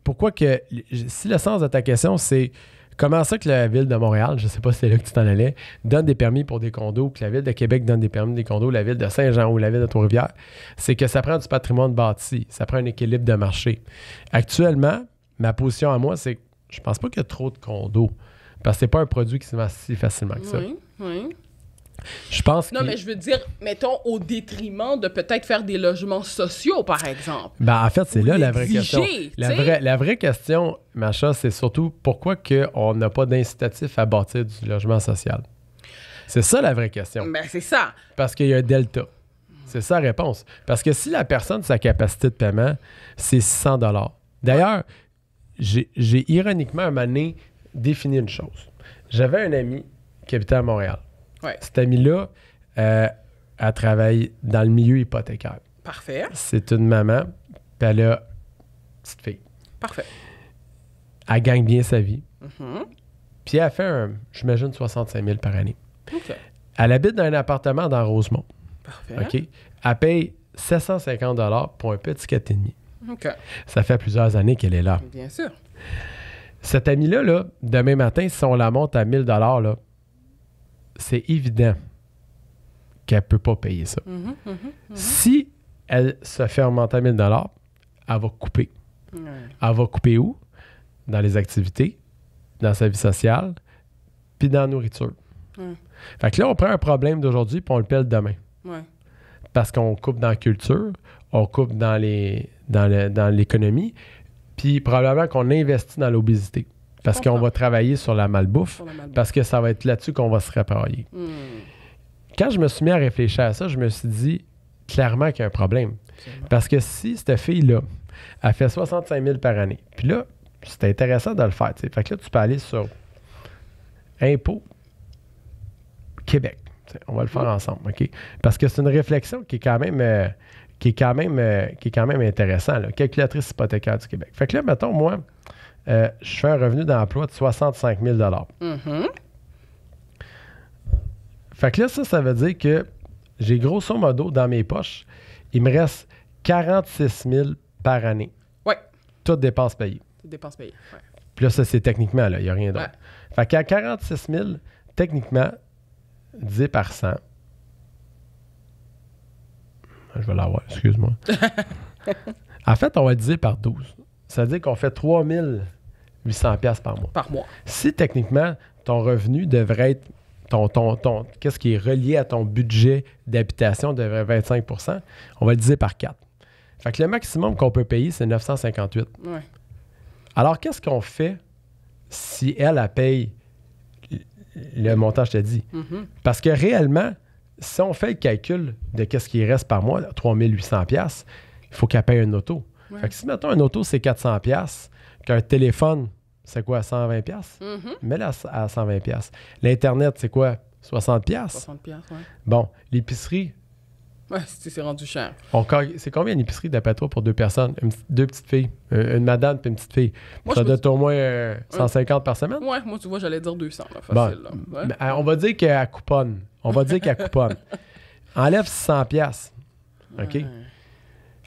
pourquoi que. Si le sens de ta question, c'est comment ça que la ville de Montréal, je ne sais pas si c'est là que tu t'en allais, donne des permis pour des condos, que la ville de Québec donne des permis des condos, la ville de Saint-Jean ou la ville de Trois-Rivières, c'est que ça prend du patrimoine bâti, ça prend un équilibre de marché. Actuellement, ma position à moi, c'est que je pense pas qu'il y a trop de condos. Parce que c'est pas un produit qui se vend si facilement que ça. Oui, oui. Je pense que... Non, mais je veux dire, mettons, au détriment de peut-être faire des logements sociaux, par exemple. Ben, en fait, c'est là la vraie question. La vraie, la vraie, question, Macha, c'est surtout pourquoi on n'a pas d'incitatif à bâtir du logement social. C'est ça la vraie question. Ben, c'est ça. Parce qu'il y a un delta. C'est ça la réponse. Parce que si la personne, sa capacité de paiement, c'est 600 D'ailleurs, j'ai ironiquement, un définir une chose. J'avais un ami qui habitait à Montréal. Ouais. Cet ami-là euh, elle travaille dans le milieu hypothécaire. Parfait. C'est une maman, puis elle a une petite fille. Parfait. Elle gagne bien sa vie. Mm-hmm. Puis elle fait, un, j'imagine, 65 000 par année. Ok. Elle habite dans un appartement dans Rosemont. Parfait. OK. Elle paye 750 pour un petit 4,5. OK. Ça fait plusieurs années qu'elle est là. Bien sûr. Cette amie là demain matin, si on la monte à 1000 là, c'est évident qu'elle ne peut pas payer ça. Mhm, mhm, mhm. Si elle se fait remonter à 1000 elle va couper. Elle va couper où? Dans les activités, dans sa vie sociale, puis dans la nourriture. Fait que là, on prend un problème d'aujourd'hui pour on le pèle demain. Parce qu'on coupe dans la culture, on coupe dans l'économie, puis probablement qu'on investit dans l'obésité. Parce qu'on va travailler sur la malbouffe, parce que ça va être là-dessus qu'on va se réparer. Hmm. Quand je me suis mis à réfléchir à ça, je me suis dit clairement qu'il y a un problème. Parce que si cette fille-là, elle fait 65 000 par année, puis là, c'est intéressant de le faire. Fait que là, tu peux aller sur impôts, Québec. on va le faire hmm. ensemble, OK? Parce que c'est une réflexion qui est quand même. Euh, qui est quand même, euh, qui est quand même intéressant, calculatrice hypothécaire du Québec. Fait que là, mettons, moi, euh, je fais un revenu d'emploi de 65 000 mm-hmm. Fait que là, ça, ça veut dire que j'ai grosso modo dans mes poches, il me reste 46 000 par année. Oui. Toutes dépenses payées. Toutes dépenses payées, ouais. Puis là, ça, c'est techniquement, là, il n'y a rien d'autre. Fait qu'à 46 000, techniquement, 10 par 100, je vais l'avoir, excuse-moi. en fait, on va le diviser par 12. Ça veut dire qu'on fait 3800 pièces par mois. Par mois. Si techniquement, ton revenu devrait être ton, ton, qu'est-ce qui est relié à ton budget d'habitation devrait être 25 on va le diviser par 4. Fait que le maximum qu'on peut payer, c'est 958. Ouais. Alors, qu'est-ce qu'on fait si elle, elle paye le montant, je te dit? Mm-hmm. Parce que réellement, si on fait le calcul de qu'est-ce qui reste par mois, 3800$, il faut qu'elle paye une auto. Fait que si, mettons, une auto, c'est 400$, qu'un téléphone, c'est quoi, 120$? pièces mm-hmm. Mets-la à 120$. L'Internet, c'est quoi, 60$? 60$, ouais. Bon, l'épicerie, Ouais, c'est rendu cher. C'est combien une épicerie d'après pour deux personnes? deux petites filles. Euh, une, madame et une petite fille. ça doit être au moins 150 euh, par semaine? Ouais, moi, tu vois, j'allais dire 200, facile. Bon. Ben, euh, on va dire qu'à couponne. On va dire qu'à couponne. Enlève 100 pièces OK?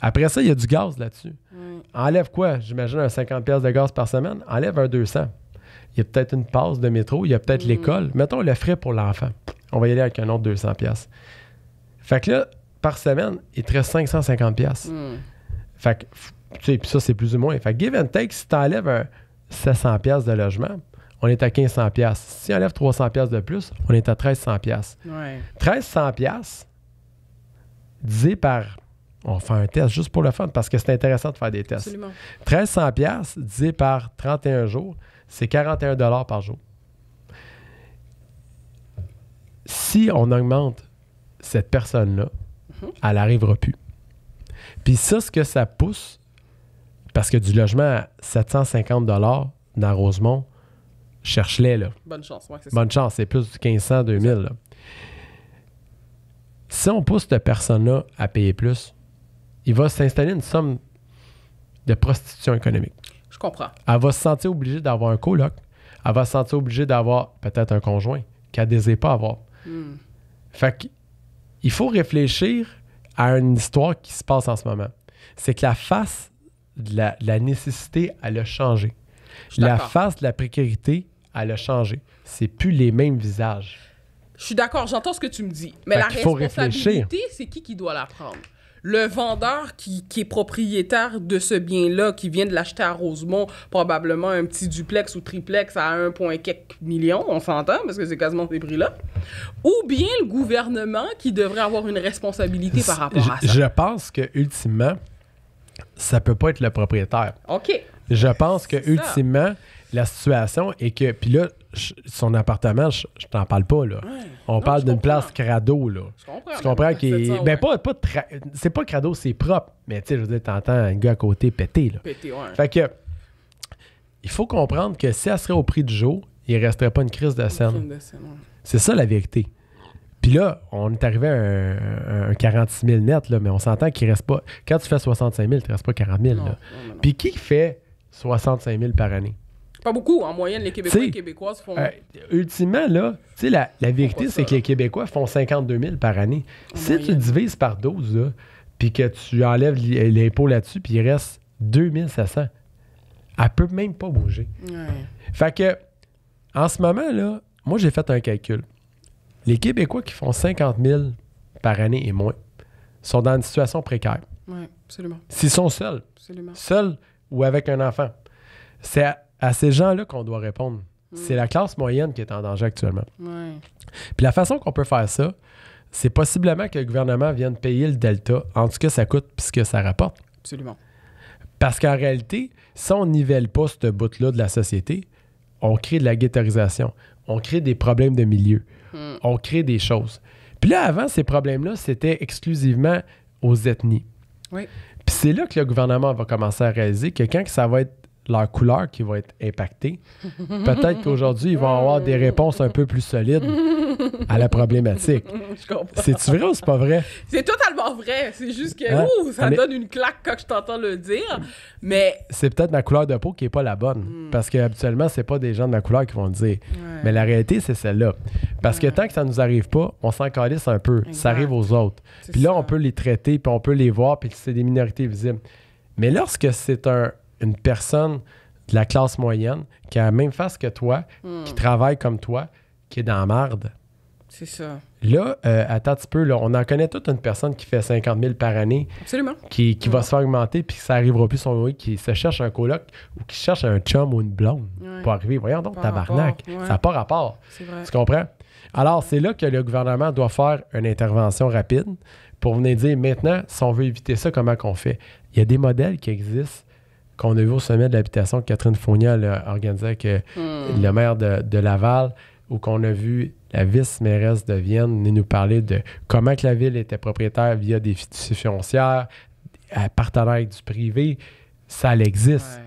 Après ça, il y a du gaz là-dessus. Enlève quoi? J'imagine un 50 pièces de gaz par semaine. Enlève un 200. Il y a peut-être une passe de métro. Il y a peut-être mm. l'école. Mettons le frais pour l'enfant. On va y aller avec un autre 200 pièces Fait que là, par semaine, il te reste 550 pièces. Hmm. Fait que, tu sais, puis ça, c'est plus ou moins. Fait que give and take, si tu enlèves 700 de logement, on est à 1500 pièces. Si on enlèves 300 pièces de plus, on est à 1300 pièces. 1300 pièces divisé par on fait un test juste pour le fun parce que c'est intéressant de faire des tests. 1300 pièces divisé par 31 jours, c'est 41 dollars par jour. Si on augmente cette personne-là Mm-hmm. elle n'arrivera plus. Puis ça, ce que ça pousse, parce que du logement à 750 dans Rosemont, cherche-les. Bonne chance, c'est Bonne chance, c'est plus de 1500, 2000. Si on pousse cette personne-là à payer plus, il va s'installer une somme de prostitution économique. Je comprends. Elle va se sentir obligée d'avoir un coloc. Elle va se sentir obligée d'avoir peut-être un conjoint qu'elle ne désire pas avoir. Hmm. Fait que il faut réfléchir à une histoire qui se passe en ce moment. C'est que la face de la, nécessité, elle a changer, La face de la précarité, elle a changé. C'est plus les mêmes visages. Je suis d'accord, j'entends ce que tu me dis. Mais la responsabilité, c'est qui qui doit la prendre? le vendeur qui, est propriétaire de ce bien-là, qui vient de l'acheter à Rosemont, probablement un petit duplex ou triplex à quelques millions, on s'entend, parce que c'est quasiment ces prix-là, ou bien le gouvernement qui devrait avoir une responsabilité par rapport à ça. Je, pense que ultimement, ça peut pas être le propriétaire. OK. Je pense que ultimement, la situation est que, puis là, son appartement, je, t'en parle pas, là. On parle d'une place crado, là. Je comprends. Tu comprends qu'il. Ben, pas, pas c'est pas crado, c'est propre. Mais tu sais, je veux dire, t'entends un gars à côté péter, là. Fait que. Il faut comprendre que si elle serait au prix du jour, il resterait pas une crise de scène. C'est ça la vérité. Puis là, on est arrivé à un, 46 000 net, là, mais on s'entend qu'il reste pas. Quand tu fais 65 000, tu ne restes pas 40 000. Puis qui fait 65 000 par année? Pas beaucoup. En moyenne, les Québécois et les Québécoises font. Euh, ultimement, là, tu sais, la, vérité, c'est que les Québécois font 52 000 par année. si tu divises par 12, là, puis que tu enlèves euh, l'impôt là-dessus, puis il reste 2 700, elle peut même pas bouger. Fait que, en ce moment, là, moi, j'ai fait un calcul. Les Québécois qui font 50 000 par année et moins sont dans une situation précaire. Oui, absolument. S'ils sont seuls. Absolument. Seuls ou avec un enfant. C'est à ces gens-là qu'on doit répondre. Mm. C'est la classe moyenne qui est en danger actuellement. Puis la façon qu'on peut faire ça, c'est possiblement que le gouvernement vienne payer le delta en tout cas ça coûte puisque ça rapporte. Absolument. Parce qu'en réalité, si on nivelle pas ce bout-là de la société, on crée de la ghettoisation, on crée des problèmes de milieu, mm. on crée des choses. Puis là, avant, ces problèmes-là, c'était exclusivement aux ethnies. Oui. Puis c'est là que le gouvernement va commencer à réaliser que quand ça va être leur couleur qui va être impactée. Peut-être qu'aujourd'hui, ils vont avoir des réponses un peu plus solides à la problématique. C'est-tu vrai ou c'est pas vrai? C'est totalement vrai. C'est juste que hein? ça donne une claque quand je t'entends le dire. Mais. C'est peut-être ma couleur de peau qui est pas la bonne. Hmm. Parce qu'habituellement, c'est pas des gens de ma couleur qui vont le dire. Mais la réalité, c'est celle-là. Parce que tant que ça nous arrive pas, on s'en calisse un peu. Ça arrive aux autres. Puis là, on peut les traiter, puis on peut les voir, puis c'est des minorités visibles. Mais lorsque c'est un une personne de la classe moyenne qui a la même face que toi, hmm. qui travaille comme toi, qui est dans la marde. C'est ça. Là, euh, attends un petit peu, on en connaît toute une personne qui fait 50 000 par année. Qui, va se faire augmenter, puis ça n'arrivera plus son qui se cherche un coloc ou qui cherche un chum ou une blonde pour arriver. Voyons donc, tabarnak. Ça n'a pas rapport. Vrai. Tu comprends? Alors, c'est là que le gouvernement doit faire une intervention rapide pour venir dire maintenant, si on veut éviter ça, comment qu'on fait? Il y a des modèles qui existent qu'on a vu au sommet de l'habitation que Catherine Fournier a organisé avec euh, hmm. le maire de, Laval, ou qu'on a vu la vice-mairesse de Vienne nous parler de comment que la ville était propriétaire via des fiducies foncières, partenaire du privé. Ça, existe.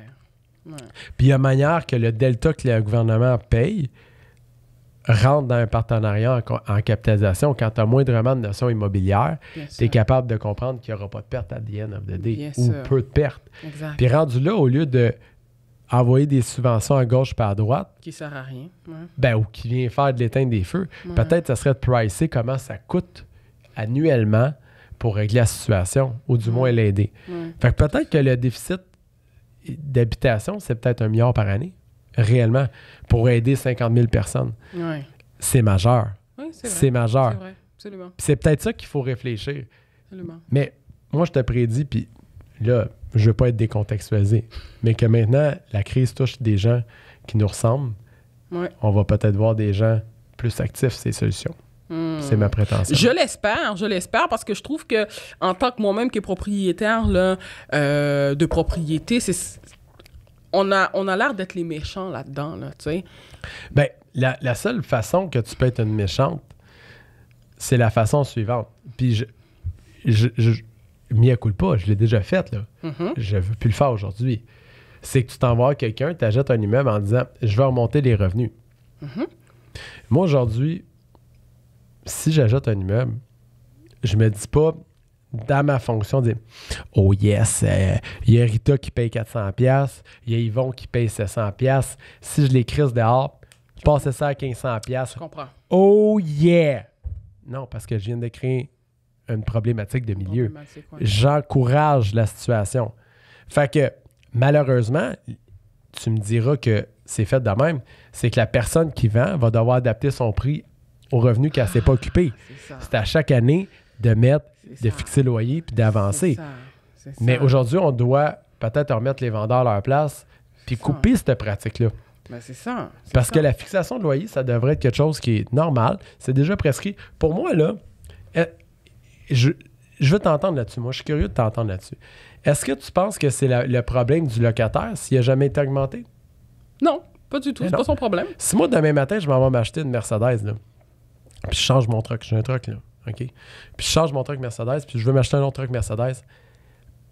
Puis il y a manière que le delta que le gouvernement paye, rentre dans un partenariat en, capitalisation, quand tu as moindrement de notions immobilières, tu es capable de comprendre qu'il n'y aura pas de perte à the end of the ou peu de perte. Puis rendu là, au lieu de envoyer des subventions à gauche par à droite. Qui sert à rien. Ben, ou qui vient faire de l'éteindre des feux. Peut-être ça serait de pricer comment ça coûte annuellement pour régler la situation, ou du moins l'aider. Fait peut-être que le déficit d'habitation, c'est peut-être un milliard par année réellement pour aider 50 000 personnes. C'est majeur. c'est majeur. C'est peut-être ça qu'il faut réfléchir. Mais moi, je te prédis, puis là, je veux pas être décontextualisé, mais que maintenant, la crise touche des gens qui nous ressemblent. On va peut-être voir des gens plus actifs, ces solutions. Hmm. C'est ma prétention. Je l'espère, je l'espère, parce que je trouve que en tant que moi-même qui est propriétaire euh, de propriété, c'est on a, on a l'air d'être les méchants là-dedans, là, tu sais. Ben, la, seule façon que tu peux être une méchante, c'est la façon suivante. Puis je. je, je accoule pas, je l'ai déjà faite, là. Mm-hmm. Je veux plus le faire aujourd'hui. C'est que tu t'envoies quelqu'un, tu achètes un immeuble en disant Je vais remonter les revenus. Mm-hmm. Moi, aujourd'hui, si j'achète un immeuble, je me dis pas dans ma fonction, dire Oh yes, euh, il y a Rita qui paye 400$, il y a Yvon qui paye 700$. Si je l'écris dehors, je ça à 1500$. Je comprends. Oh yeah! Non, parce que je viens d'écrire une problématique de milieu. J'encourage la situation. Fait que malheureusement, tu me diras que c'est fait de même, c'est que la personne qui vend va devoir adapter son prix au revenu qu'elle ne s'est pas occupée. C'est à chaque année, de mettre, de fixer le loyer puis d'avancer. Mais aujourd'hui, on doit peut-être remettre les vendeurs à leur place puis couper cette pratique-là. Ben, c'est ça. Parce que la fixation de loyer, ça devrait être quelque chose qui est normal. C'est déjà prescrit. Pour moi, là, eh, je, veux t'entendre là-dessus. Moi, je suis curieux de t'entendre là-dessus. Est-ce que tu penses que c'est le problème du locataire s'il n'a jamais été augmenté? Non, pas du tout. Eh c'est pas son problème. Si moi, demain matin, je m'en vais m'acheter une Mercedes, là, puis je change mon truck, j'ai un truck, là. OK? Puis je change mon truck Mercedes, puis je veux m'acheter un autre truck Mercedes.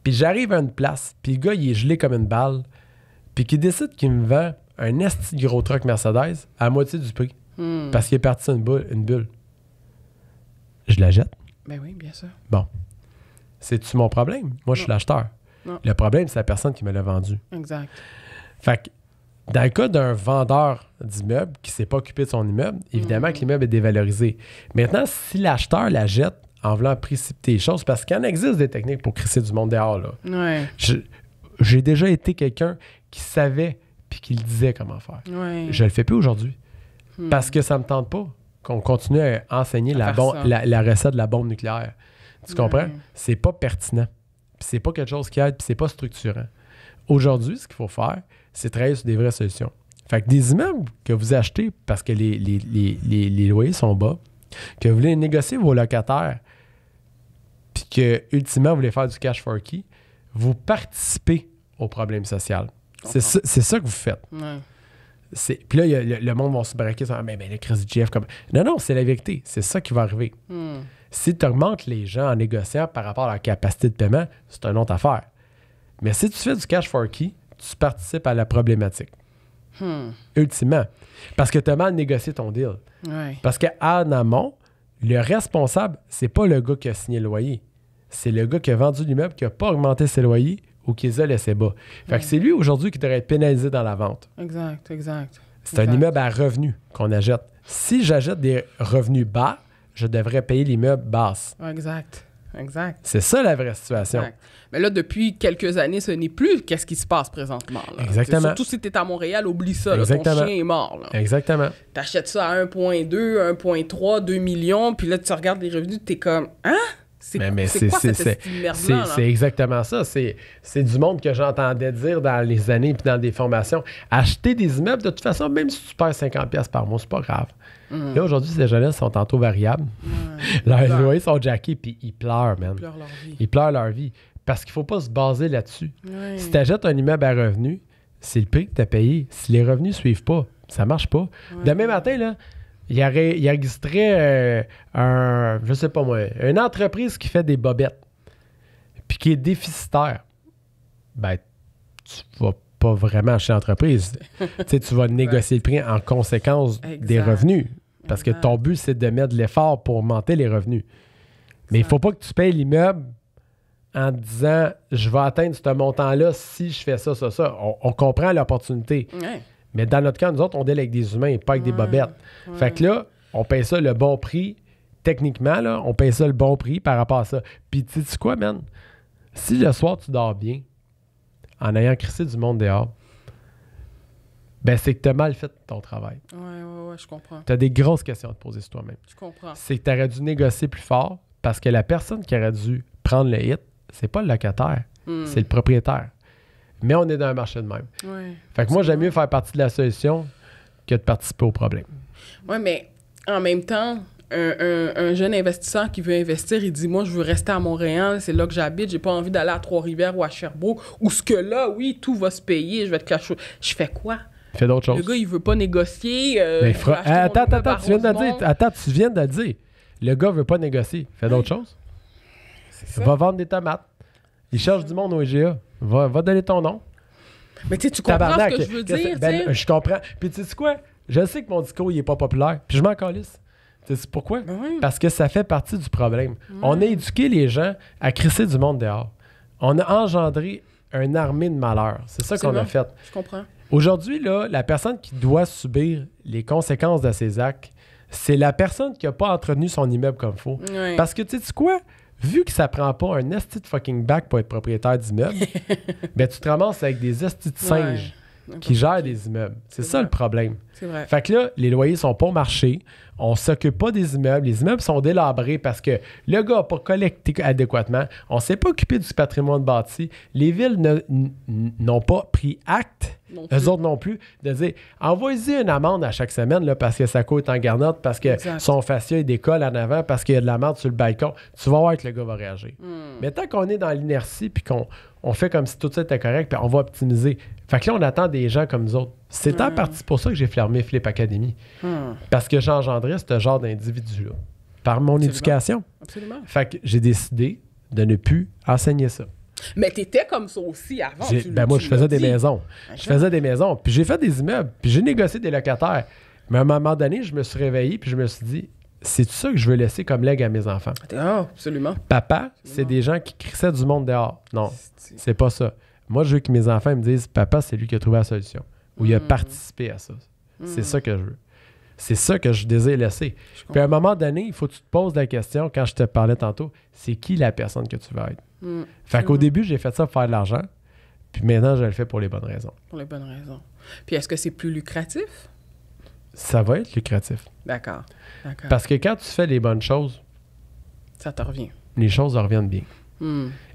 Puis j'arrive à une place, puis le gars, il est gelé comme une balle, puis qui décide qu'il me vend un esti gros truck Mercedes à moitié du prix. Hmm. Parce qu'il est parti une bulle, une bulle. Je la jette. Ben oui, bien sûr. Bon. C'est-tu mon problème? Moi, je suis l'acheteur. Le problème, c'est la personne qui me l'a vendu. Exact. Fait que dans le cas d'un vendeur d'immeuble qui ne s'est pas occupé de son immeuble, évidemment mm. que l'immeuble est dévalorisé. Maintenant, si l'acheteur la jette en voulant précipiter les choses, parce qu'il en existe des techniques pour crisser du monde dehors. Là. J'ai déjà été quelqu'un qui savait puis qui le disait comment faire. Ouais. Je le fais plus aujourd'hui hmm. parce que ça me tente pas qu'on continue à enseigner la, recette de la bombe nucléaire. Tu comprends? Ce C'est pas pertinent. C'est pas quelque chose qui aide, c'est pas structurant. Aujourd'hui, ce qu'il faut faire, c'est travailler sur des vraies solutions. Fait que des immeubles que vous achetez parce que les, les, loyers sont bas, que vous voulez négocier vos locataires, puis que ultimement vous voulez faire du cash for key, vous participez au problème social. C'est ça, que vous faites. Puis là, le, monde va se braquer sur ah, mais, crise du GF comme. Non, non, c'est la vérité. C'est ça qui va arriver. Hmm. Si tu augmentes les gens en négociant par rapport à leur capacité de paiement, c'est une autre affaire. Mais si tu fais du cash for key, tu participes à la problématique. Hmm. Ultimement. Parce que tu as mal négocié ton deal. Parce qu'en amont, le responsable, c'est pas le gars qui a signé le loyer. C'est le gars qui a vendu l'immeuble, qui n'a pas augmenté ses loyers ou qui les a laissés bas. Fait que c'est lui aujourd'hui qui devrait être pénalisé dans la vente. Exact, exact. C'est un immeuble à revenus qu'on achète. Si j'achète des revenus bas, je devrais payer l'immeuble basse. Exact. Exact. C'est ça la vraie situation. Mais là, depuis quelques années, ce n'est plus qu'est-ce qui se passe présentement. Exactement. Surtout si tu à Montréal, oublie ça. ton chien est mort. Exactement. Tu achètes ça à 1,2, 1,3, 2 millions, puis là, tu regardes les revenus, tu es comme Hein? C'est C'est exactement ça. C'est du monde que j'entendais dire dans les années puis dans des formations. Acheter des immeubles, de toute façon, même si tu perds 50$ par mois, c'est pas grave. Mmh. Là, aujourd'hui, ces jeunes sont tantôt variables. Leurs bah. loyers sont jackés puis ils pleurent, man. Ils pleurent leur vie. Ils pleurent leur vie. Parce qu'il ne faut pas se baser là-dessus. Si tu achètes un immeuble à revenus, c'est le prix que tu as payé. Si les revenus ne suivent pas, ça ne marche pas. Demain matin, là, il, y aurait, il existerait euh, un, je sais pas moi, une entreprise qui fait des bobettes, puis qui est déficitaire. Ben, tu vas pas vraiment acheter l'entreprise. tu tu vas négocier le prix en conséquence des revenus. Parce que ton but, c'est de mettre de l'effort pour monter les revenus. Mais il faut pas que tu payes l'immeuble en disant je vais atteindre ce montant-là si je fais ça, ça, ça. On, comprend l'opportunité. Mais dans notre cas, nous autres, on délègue avec des humains, et pas avec des bobettes. Fait que là, on paye ça le bon prix. Techniquement, là, on paye ça le bon prix par rapport à ça. Puis, tu sais quoi, man? Si le soir, tu dors bien, en ayant crissé du monde dehors, ben c'est que t'as mal fait ton travail. Ouais, ouais, ouais, je comprends. T'as des grosses questions à te poser sur toi-même. Je comprends. C'est que t'aurais dû négocier plus fort parce que la personne qui aurait dû prendre le hit, c'est pas le locataire, hmm. c'est le propriétaire. Mais on est dans un marché de même. fait que moi, j'aime mieux faire partie de la solution que de participer au problème. Oui, mais en même temps, un, jeune investisseur qui veut investir, il dit Moi, je veux rester à Montréal, c'est là que j'habite, j'ai pas envie d'aller à Trois-Rivières ou à Sherbrooke, ou ce que là, oui, tout va se payer, je vais être caché. Je fais quoi Fais d'autres choses. Le gars, il veut pas négocier. Euh, attends, attends, tu viens de dire. Attends, tu viens de dire. Le gars veut pas négocier. Fait d'autres choses. Va vendre des tomates. Il cherche du monde au IGA. Va, donner ton nom. Mais tu sais, tu comprends ce que je veux dire. Ben, je comprends. Puis tu sais quoi? Je sais que mon discours, il est pas populaire. Puis je m'en calisse. Tu pourquoi? Ben Parce que ça fait partie du problème. On a éduqué les gens à crisser du monde dehors. On a engendré une armée de malheurs. C'est ça qu'on a fait. Je comprends. Aujourd'hui, là, la personne qui doit subir les conséquences de ses actes, c'est la personne qui n'a pas entretenu son immeuble comme il faut. Parce que tu sais quoi? vu que ça prend pas un esti de fucking back pour être propriétaire d'immeubles, ben tu te ramasses avec des esti de singes qui gèrent des immeubles. C'est ça le problème. Fait que là, les loyers sont pas au marché. On s'occupe pas des immeubles. Les immeubles sont délabrés parce que le gars n'a pas collecté adéquatement. On s'est pas occupé du patrimoine bâti. Les villes n'ont pas pris acte, eux autres non plus, de dire envoyez-y une amende à chaque semaine là, parce que ça coûte en garnotte, parce que son fascia est décolle en avant, parce qu'il y a de la merde sur le balcon. Tu vas voir que le gars va réagir. Hmm. Mais tant qu'on est dans l'inertie puis qu'on on fait comme si tout ça était correct, puis on va optimiser. Fait que là, on attend des gens comme nous autres. C'est en hmm. partie pour ça que j'ai fermé Flip Academy. Hmm. Parce que j'engendrais ce genre d'individu-là par mon éducation. Absolument. Fait que j'ai décidé de ne plus enseigner ça. Mais tu étais comme ça aussi avant. ben moi, je faisais des maisons. Ah, je faisais ah. des maisons. Puis j'ai fait des immeubles. Puis j'ai négocié des locataires. Mais à un moment donné, je me suis réveillé puis je me suis dit, c'est ça que je veux laisser comme legs à mes enfants. Ah, absolument. Papa, c'est des gens qui crissaient du monde dehors. Non, c'est pas ça. Moi, je veux que mes enfants me disent, papa, c'est lui qui a trouvé la solution où il a hmm. participé à ça. C'est hmm. ça que je veux. C'est ça que je désire laisser. Puis à un moment donné, il faut que tu te poses la question, quand je te parlais tantôt, c'est qui la personne que tu veux être? Hmm. Fait qu'au début, j'ai fait ça pour faire de l'argent. Puis maintenant, je le fais pour les bonnes raisons. Pour les bonnes raisons. Puis est-ce que c'est plus lucratif? Ça va être lucratif. D'accord. Parce que quand tu fais les bonnes choses, ça te revient. Les choses reviennent bien.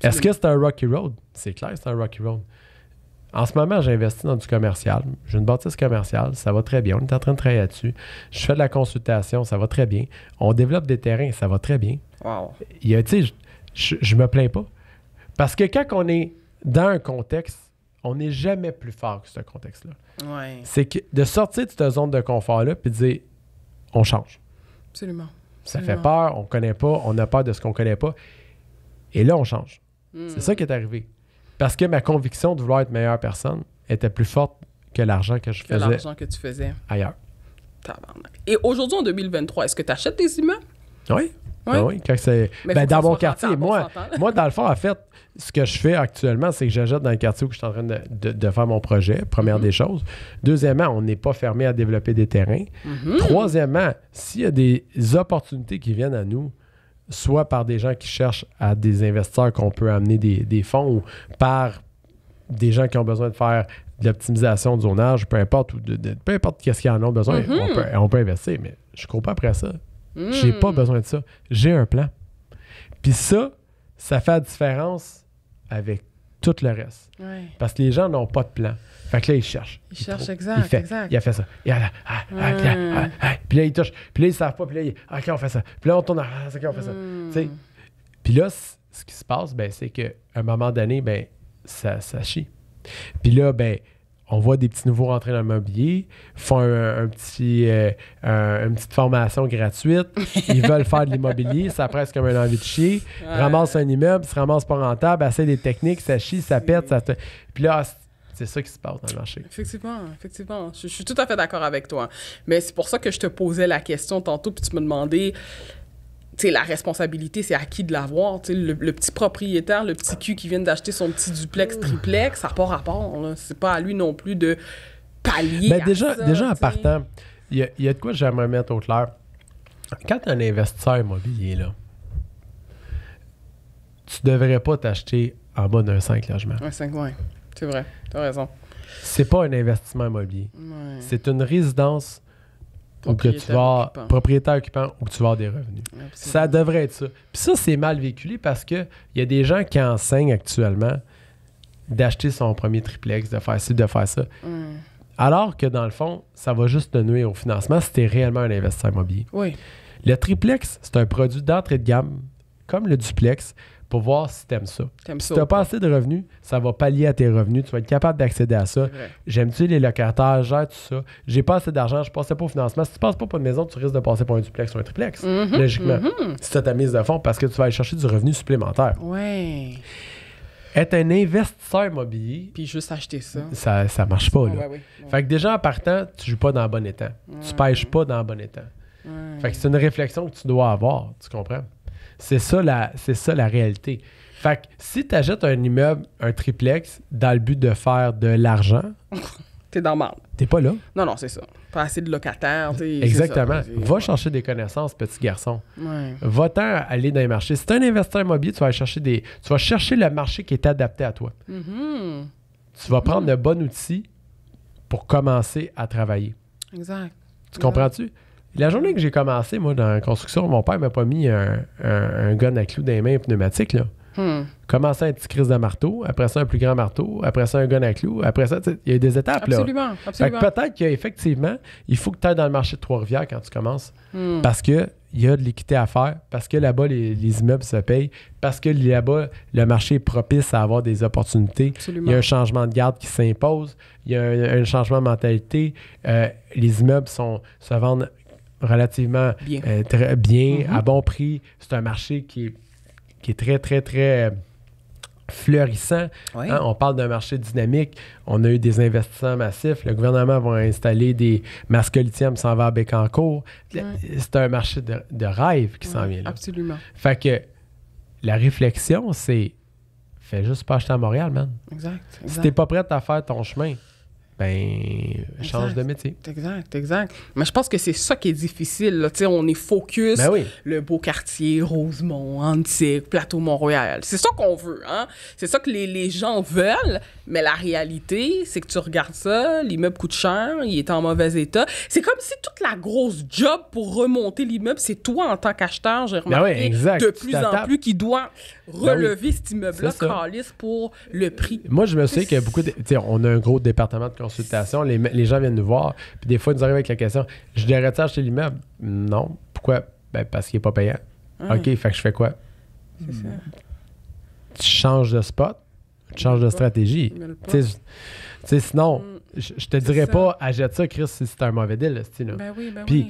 Est-ce que c'est un rocky road? C'est clair, c'est un rocky road. En ce moment, j'ai investi dans du commercial. J'ai une bâtisse commerciale, ça va très bien. On est en train de travailler là-dessus. Je fais de la consultation, ça va très bien. On développe des terrains, ça va très bien. y je, ne me plains pas. Parce que quand on est dans un contexte, on n'est jamais plus fort que ce contexte-là. C'est que de sortir de cette zone de confort-là puis de dire on change. Absolument. Ça fait peur, on connaît pas, on a peur de ce qu'on connaît pas. Et là, on change. Hmm. C'est ça qui est arrivé. Parce que ma conviction de vouloir être meilleure personne était plus forte que l'argent que je faisais. l'argent que tu faisais. Ailleurs. Et aujourd'hui, en 2023, est-ce que tu achètes des immeubles? Oui. Ben oui. c'est. Ben, dans mon quartier, moi, moi, dans le fond, en fait, ce que je fais actuellement, c'est que j'achète dans le quartier où je suis en train de, faire mon projet, première mhm. des choses. Deuxièmement, on n'est pas fermé à développer des terrains. Mhm. Troisièmement, s'il y a des opportunités qui viennent à nous, soit par des gens qui cherchent à des investisseurs qu'on peut amener des, fonds ou par des gens qui ont besoin de faire de l'optimisation de zonage, peu importe, ou peu importe qu'est-ce qu'ils en ont besoin, on, mm-hmm. peut, investir, mais je ne cours pas après ça. Je mm. J'ai pas besoin de ça. J'ai un plan. Puis ça, ça fait la différence avec tout le reste. Parce que les gens n'ont pas de plan. Fait que là, il cherche. Il, cherche, exact, il exact. Il a fait ça. Il ah, ah, ah, hmm. Puis là, il touche. Puis là, ils savent pas. Puis là, OK, on fait ça. Puis là, on tourne. Ah, OK, on fait ça. Hmm. Tu Puis là, ce qui se passe, ben, c'est qu'à un moment donné, ben, ça, ça chie. Puis là, ben, on voit des petits nouveaux rentrer dans le mobilier, font un, petit, euh, une petite formation gratuite, ils veulent faire de l'immobilier, ça presse comme un envie de chier, ramasse un immeuble, se ramasse pas rentable, essaie des techniques, ça chie, ça pète, ça Puis là, c'est ça qui se passe dans le marché. Effectivement, effectivement. Je, suis tout à fait d'accord avec toi. Mais c'est pour ça que je te posais la question tantôt, puis tu me demandais la responsabilité, c'est à qui de l'avoir. Le, le petit propriétaire, le petit cul qui vient d'acheter son petit duplex, oh. triplex, ça n'a pas rapport. C'est pas à lui non plus de pallier. Ben, déjà, déjà en partant, il y, a de quoi j'aimerais mettre au clair. Quand un investisseur immobilier, là, tu devrais pas t'acheter en bas d'un 5 logements. Un 5, ouais. C'est vrai, t'as raison. C'est pas un investissement immobilier. C'est une résidence où que tu vas propriétaire occupant où tu vas avoir des revenus. Ça devrait être ça. Puis ça, c'est mal véhiculé parce que il y a des gens qui enseignent actuellement d'acheter son premier triplex, de faire ci, de faire ça. Alors que dans le fond, ça va juste te nuire au financement si tu es réellement un investisseur immobilier. Oui. Le triplex, c'est un produit d'entrée de gamme, comme le duplex pour voir si tu aimes ça. Aimes si t'as pas assez de revenus, ça va pallier à tes revenus. Tu vas être capable d'accéder à ça. J'aime-tu les locataires? Gère tout ça? J'ai pas assez d'argent, je passais pas au financement. Si tu passes pas pour une maison, tu risques de passer pour un duplex ou un triplex, mhm, logiquement. C'est mhm. ta mise de fonds parce que tu vas aller chercher du revenu supplémentaire. Oui. Être un investisseur immobilier. Puis juste acheter ça. Ça, ça marche pas, ah, là. Fait que déjà, en partant, tu joues pas dans le bon état. Tu pêches pas dans le bon état. Fait que c'est une réflexion que tu dois avoir. Tu comprends? C'est ça la, c'est ça la réalité. Fait que si tu achètes un immeuble, un triplex, dans le but de faire de l'argent, t'es dans mal. T'es pas là. Non, non, c'est ça. Pas assez de locataires. Exactement. va chercher des connaissances, petit garçon. Ouais. Va-t'en aller dans les marchés. Si es un investisseur immobilier, tu vas, chercher des... tu vas chercher le marché qui est adapté à toi. Mm-hmm. Tu vas prendre le bon outil pour commencer à travailler. Exact. Tu comprends-tu? La journée que j'ai commencé, moi, dans la construction, mon père m'a pas mis un, un, gun à clous dans les mains pneumatiques. Là. Hmm. Commencer un petit crise de marteau, après ça un plus grand marteau, après ça un gun à clous, après ça, il y a des étapes. Absolument. absolument. peut-être qu'effectivement, il faut que tu ailles dans le marché de Trois-Rivières quand tu commences. Hmm. Parce qu'il y a de l'équité à faire, parce que là-bas, les, immeubles se payent, parce que là-bas, le marché est propice à avoir des opportunités. Il y a un changement de garde qui s'impose, il y a un, changement de mentalité. Euh, les immeubles sont, se vendent relativement bien, euh, très bien mm-hmm. à bon prix. C'est un marché qui est, qui est très, très, très euh, fleurissant. Hein, on parle d'un marché dynamique. On a eu des investissements massifs. Le gouvernement va installer des masques lithium s'en va à Bécancourt. C'est un marché de, rêve qui s'en vient là. Absolument. Fait que la réflexion, c'est fais juste pas acheter à Montréal, man. Exact. exact. Si t'es pas prête à faire ton chemin, ben, change de métier. Exact, exact. Mais je pense que c'est ça qui est difficile. Là. on est focus, ben le beau quartier, Rosemont, Antique, Plateau Montréal. C'est ça qu'on veut. Hein? C'est ça que les, les, gens veulent. Mais la réalité, c'est que tu regardes ça, l'immeuble coûte cher, il est en mauvais état. C'est comme si toute la grosse job pour remonter l'immeuble, c'est toi en tant qu'acheteur, j'ai ben remarqué, de plus en plus, qui doit ben relever cet immeuble-là, liste pour le prix. Moi, je me sais a beaucoup de, on a un gros département de consultation, les, gens viennent nous voir, puis des fois, ils nous arrivent avec la question Je devrais-tu acheter l'immeuble Non. Pourquoi ben, Parce qu'il n'est pas payant. Ah. OK, fait que je fais quoi C'est ça. Tu changes de spot, tu changes de stratégie. Tu sais, sinon, mm. je, je te dirais pas, achète ça, Chris, si c'est un mauvais deal. Ben, ben Puis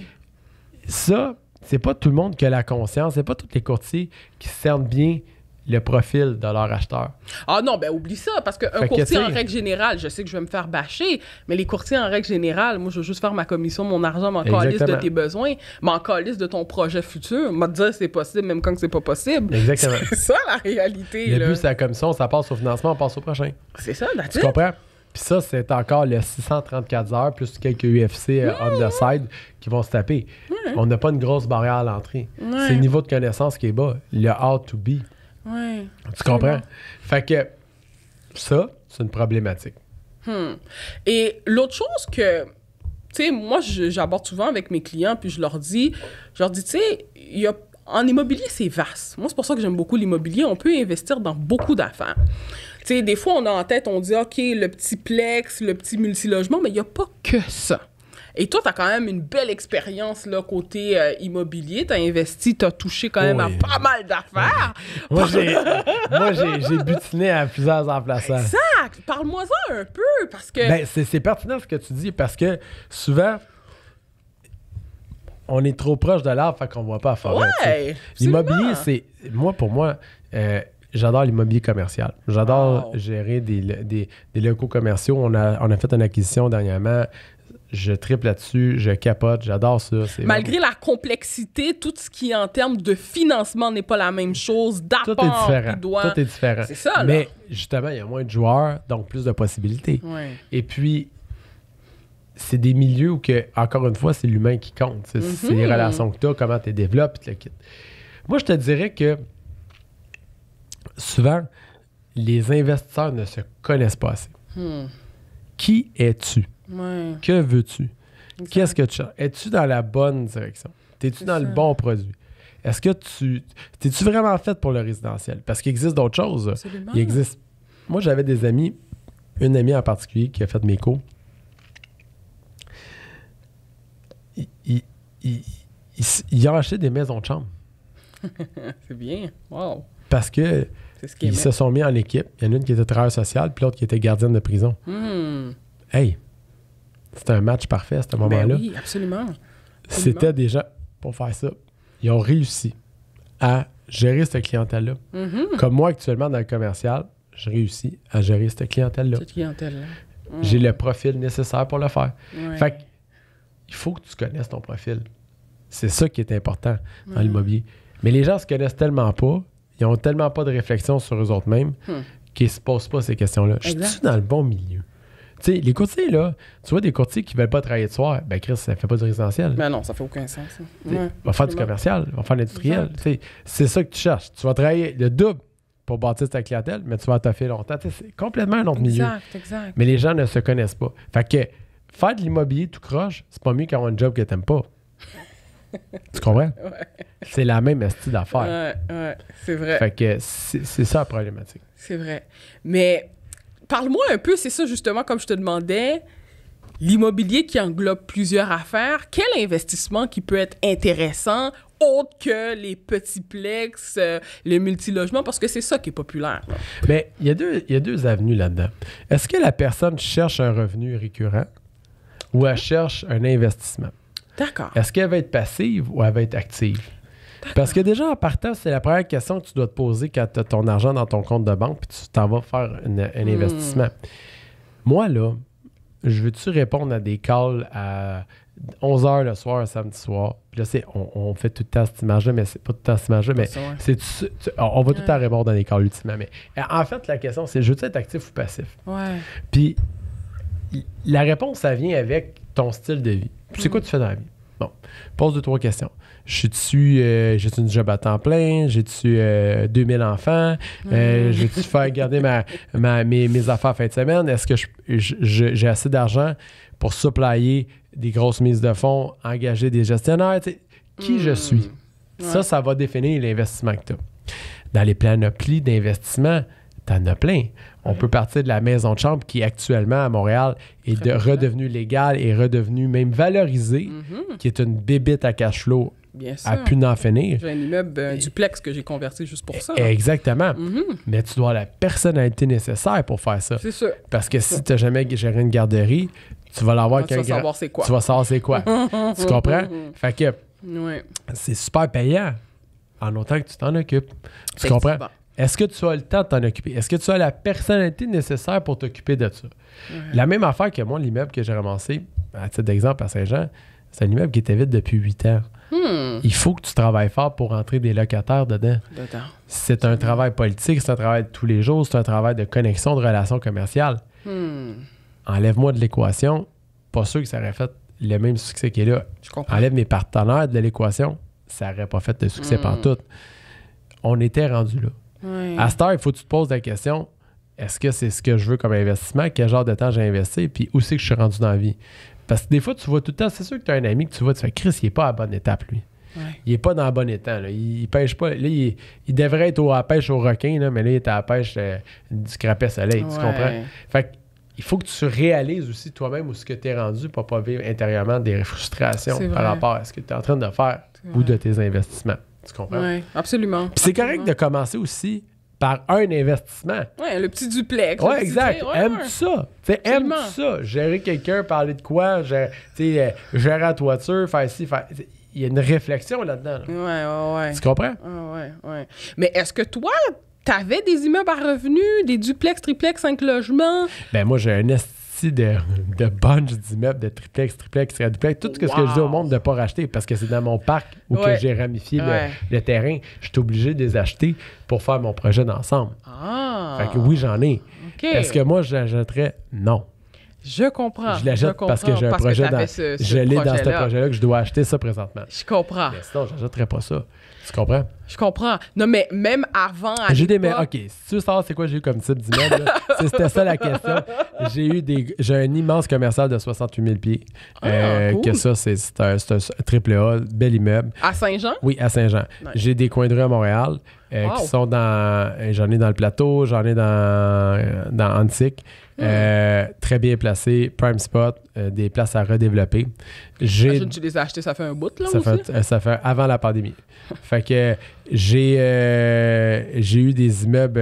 ça, c'est pas tout le monde qui a la conscience, c'est pas tous les courtiers qui se servent bien le profil de leur acheteur. Ah non, ben oublie ça, parce qu'un courtier en règle générale, je sais que je vais me faire bâcher, mais les courtiers en règle générale, moi, je veux juste faire ma commission, mon argent, mon colis de tes besoins, mon colis de ton projet futur, me dire c'est possible, même quand c'est pas possible. Exactement. C'est ça la réalité. Le but, c'est la ça, ça passe au financement, on passe au prochain. C'est ça, naturel. Tu comprends? Puis ça, c'est encore le 634 heures, plus quelques UFC euh, mmh. on the side qui vont se taper. On n'a pas une grosse barrière à l'entrée. C'est le niveau de connaissance qui est bas, le how to be. Tu comprends? Fait que ça, c'est une problématique. Hmm. Et l'autre chose que, tu sais, moi, j'aborde souvent avec mes clients, puis je leur dis, je leur dis, tu sais, en immobilier, c'est vaste. Moi, c'est pour ça que j'aime beaucoup l'immobilier. On peut investir dans beaucoup d'affaires. Tu sais, des fois, on a en tête, on dit, OK, le petit plex, le petit multilogement, mais il n'y a pas que ça. Et toi, tu as quand même une belle expérience là, côté euh, immobilier. Tu as investi, tu as touché quand même à pas mal d'affaires. Moi, j'ai butiné à plusieurs emplacements. Exact. Parle-moi-en un peu. parce que ben, C'est pertinent ce que tu dis parce que souvent, on est trop proche de l'art, fait qu'on voit pas à l'immobilier, c'est. Moi, pour moi, euh, j'adore l'immobilier commercial. J'adore gérer des, locaux commerciaux. On on a fait une acquisition dernièrement je tripe là-dessus, je capote, j'adore ça. Malgré la complexité, tout ce qui est en termes de financement n'est pas la même chose, tout est différent. Tout est différent. C'est ça, Mais justement, il y a moins de joueurs, donc plus de possibilités. Et puis, c'est des milieux où, que, encore une fois, c'est l'humain qui compte. C'est mhm. les relations que tu as, comment tu développes, le kit. Moi, je te dirais que souvent, les investisseurs ne se connaissent pas assez. Hmm. Qui es-tu? Que veux-tu? Qu'est-ce que tu as Es-tu dans la bonne direction? Es-tu dans le bon produit? Est-ce que tu. T'es-tu vraiment fait pour le résidentiel? Parce qu'il existe d'autres choses. Il existe. Moi, j'avais des amis, une amie en particulier qui a fait mes cours. ils ont acheté des maisons de chambre. C'est bien. Wow. Parce que. ils se sont mis en équipe. Il y en a une qui était travailleur social, puis l'autre qui était gardienne de prison. Hmm. Hey, c'était un match parfait à ce ben moment-là. oui, absolument. C'était déjà pour faire ça, ils ont réussi à gérer cette clientèle-là. Mhm. Comme moi, actuellement, dans le commercial, je réussis à gérer cette clientèle-là. Cette clientèle-là. J'ai mhm. le profil nécessaire pour le faire. Fait il faut que tu connaisses ton profil. C'est ça qui est important dans mhm. l'immobilier. Mais les gens se connaissent tellement pas, ils n'ont tellement pas de réflexion sur eux mêmes, hmm. qu'ils ne se posent pas ces questions-là. Je suis dans le bon milieu. Tu sais, les courtiers, là, tu vois des courtiers qui ne veulent pas travailler de soir, ben Chris, ça ne fait pas du résidentiel. Mais ben non, ça ne fait aucun sens. On va faire du commercial, on va faire de l'industriel. C'est ça que tu cherches. Tu vas travailler le double pour bâtir ta clientèle, mais tu vas faire longtemps. C'est complètement un autre milieu. Exact. exact Mais les gens ne se connaissent pas. Fait que faire de l'immobilier tout croche, c'est pas mieux qu'avoir un job que tu n'aimes pas. tu comprends? C'est la même style d'affaires. Ouais, ouais, c'est vrai. Fait que c'est ça la problématique. C'est vrai. Mais parle-moi un peu, c'est ça justement, comme je te demandais, l'immobilier qui englobe plusieurs affaires, quel investissement qui peut être intéressant autre que les petits plex, euh, le les multilogements, parce que c'est ça qui est populaire. Mais il y, y a deux avenues là-dedans. Est-ce que la personne cherche un revenu récurrent ou elle cherche un investissement? D'accord. Est-ce qu'elle va être passive ou elle va être active? Parce que déjà, en partant, c'est la première question que tu dois te poser quand tu as ton argent dans ton compte de banque puis tu t'en vas faire un hmm. investissement. Moi, là, je veux-tu répondre à des calls à 11h le soir, samedi soir? Puis là, c'est, on, fait tout le temps cette image-là, mais c'est pas tout le temps cette image-là, mais c'est, on va tout le répondre dans des calls ultimement. Mais en fait, la question, c'est veux-tu être actif ou passif? Puis la réponse, ça vient avec ton style de vie. C'est quoi hmm. tu fais dans la vie? Bon. Pose deux, trois questions. Euh, j'ai-tu une job à temps plein? J'ai-tu 2000 euh, enfants? Euh, mm. J'ai-tu faire garder mes, affaires fin de semaine? Est-ce que j'ai assez d'argent pour supplier des grosses mises de fonds, engager des gestionnaires? qui je mm. suis? Ça, ça va définir l'investissement que tu as. Dans les planoplies d'investissement, tu en as plein. On peut partir de la maison de chambre qui actuellement à Montréal est redevenue légale et redevenue même valorisée, mhm. qui est une bébite à cash flow à pu n'en finir. J'ai un immeuble, euh, duplex que j'ai converti juste pour e-, ça. Exactement. Mhm. Mais tu dois la personnalité nécessaire pour faire ça. C'est sûr. Parce que si tu n'as jamais géré une garderie, tu vas l'avoir qu'un ah, Tu vas savoir c'est quoi. Tu vas savoir c'est quoi. tu comprends? Mhm. fait que c'est super payant en autant que tu t'en occupes. Tu comprends? Est-ce que tu as le temps de t'en occuper? Est-ce que tu as la personnalité nécessaire pour t'occuper de ça? La même affaire que moi, l'immeuble que j'ai ramassé, à titre d'exemple à Saint-Jean, c'est un immeuble qui était vide depuis huit ans. Hmm. Il faut que tu travailles fort pour entrer des locataires dedans. C'est un travail politique, c'est un travail de tous les jours, c'est un travail de connexion, de relations commerciales. Hmm. Enlève-moi de l'équation, pas sûr que ça aurait fait le même succès qu'il est là. Enlève mes partenaires de l'équation, ça n'aurait pas fait de succès hmm. partout. par On était rendu là. À cette heure, il faut que tu te poses la question est-ce que c'est ce que je veux comme investissement Quel genre de temps j'ai investi Puis où c'est que je suis rendu dans la vie Parce que des fois, tu vois tout le temps, c'est sûr que tu as un ami que tu vois, tu fais Chris, il n'est pas à bonne étape, lui. Il n'est pas dans le bon état. Il, ne pêche pas. Là, il, devrait être au, à pêche au requin, mais là, il est à la pêche euh, du crapet soleil. Tu comprends? Fait il faut que tu réalises aussi toi-même où ce que tu es rendu pour pas vivre intérieurement des frustrations par rapport à ce que tu es en train de faire ou de tes investissements. Tu comprends? Oui, absolument. Puis c'est correct de commencer aussi par un investissement. Oui, le petit duplex. Oui, exact. aime ça. fait aime ça. Gérer quelqu'un, parler de quoi, gérer, euh, gérer la toiture, faire ci, faire. Il y a une réflexion là-dedans. Oui, oui, oui. Tu comprends? Oui, oui, Mais est-ce que toi, tu avais des immeubles à revenus, des duplex, triplex, cinq logements? Ben, moi, j'ai un estime de, de bunch d'immeubles, de triplex, triplex, triplex, tout ce que, je dis au monde de ne pas racheter parce que c'est dans mon parc où j'ai ramifié le, terrain. Je suis obligé de les acheter pour faire mon projet d'ensemble. Ah. Fait que oui, j'en ai. Est-ce que moi, j'achèterais? Non. Je comprends. Je l'achète parce que j'ai un projet dans. Ce, je dans ce projet-là que je dois acheter ça présentement. Je comprends. Mais sinon, j'achèterais pas ça. Tu comprends? Je comprends. Non, mais même avant. J'ai des mais. OK. Si tu veux savoir c'est quoi j'ai eu comme type d'immeuble, c'était ça la question. J'ai eu des. J'ai un immense commercial de 68 000 pieds. Ah, euh, cool. Que ça, c'est un, triple A, bel immeuble. À Saint-Jean? Oui, à Saint-Jean. J'ai des coins de rue à Montréal euh, qui sont dans. J'en ai dans le plateau, j'en ai dans, euh, dans Antique. Euh, très bien placé, prime spot, euh, des places à redévelopper. J'ai... tu les as achetées, ça fait un bout, là, ça, Fait, euh, ça fait avant la pandémie. fait que j'ai, j'ai eu des immeubles,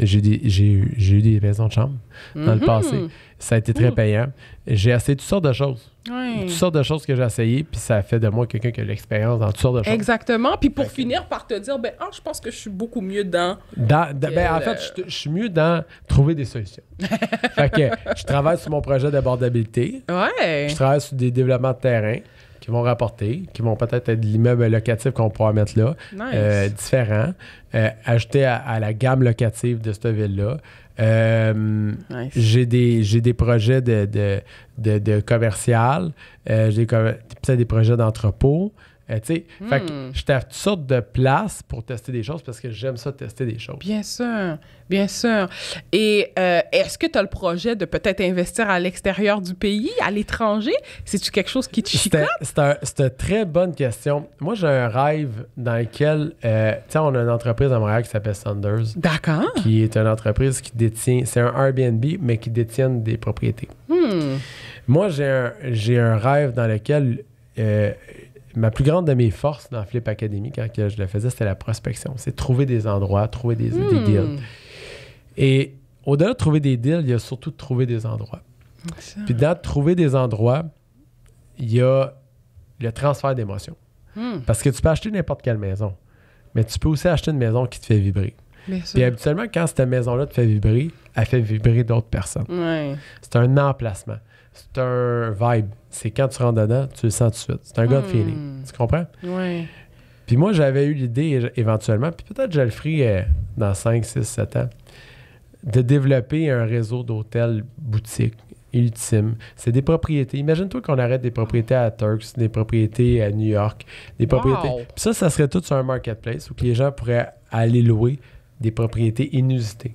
j'ai, j'ai, eu des maisons de chambre dans le mm-hmm. passé. Ça a été très mm. payant. J'ai acheté toutes sortes de choses. Toutes sortes de choses que j'ai essayées, puis ça fait de moi quelqu'un qui a l'expérience dans toutes sortes de choses. Exactement. Puis pour finir par te dire, ben, ah, je pense que je suis beaucoup mieux dans. Ben, en fait, je, suis mieux dans trouver des solutions. fait je travaille sur mon projet d'abordabilité. Ouais. Je travaille sur des développements de terrain qui vont rapporter, qui vont peut-être être, de l'immeuble locatif qu'on pourra mettre là, euh, différent, euh, à, la gamme locative de cette ville-là. Euh, j'ai des, projets de, de, de, commercial, euh, j'ai des projets d'entrepôt, euh, tu sais, Fait que hmm. toutes sortes de places pour tester des choses parce que j'aime ça tester des choses. Bien sûr, bien sûr. Et euh, est-ce que tu as le projet de peut-être investir à l'extérieur du pays, à l'étranger? C'est-tu quelque chose qui te chicote? C'est une très bonne question. Moi, j'ai un rêve dans lequel, euh, on a une entreprise à Montréal qui s'appelle Sanders. D'accord. Qui est une entreprise qui détient, c'est un Airbnb, mais qui détient des propriétés. Hmm. Moi, j'ai un, un rêve dans lequel euh, ma plus grande de mes forces dans Flip Academy, hein, quand je le faisais, c'était la prospection. C'est trouver des endroits, trouver des, hmm. deals. Et au-delà de trouver des deals, il y a surtout de trouver des endroits. Puis dans trouver des endroits, il y a le transfert d'émotions. Hmm. Parce que tu peux acheter n'importe quelle maison, mais tu peux aussi acheter une maison qui te fait vibrer. Puis habituellement, quand cette maison-là te fait vibrer, elle fait vibrer d'autres personnes. C'est un emplacement c'est un vibe. C'est quand tu rentres dedans, tu le sens tout de suite. C'est un good hmm. feeling. Tu comprends? Oui. Puis moi, j'avais eu l'idée éventuellement, puis peut-être je le ferai euh, dans 5, 6, 7 ans, de développer un réseau d'hôtels boutiques ultime. C'est des propriétés. Imagine-toi qu'on arrête des propriétés à Turks, des propriétés à New York, des propriétés. Puis ça, ça serait tout sur un marketplace où les gens pourraient aller louer des propriétés inusitées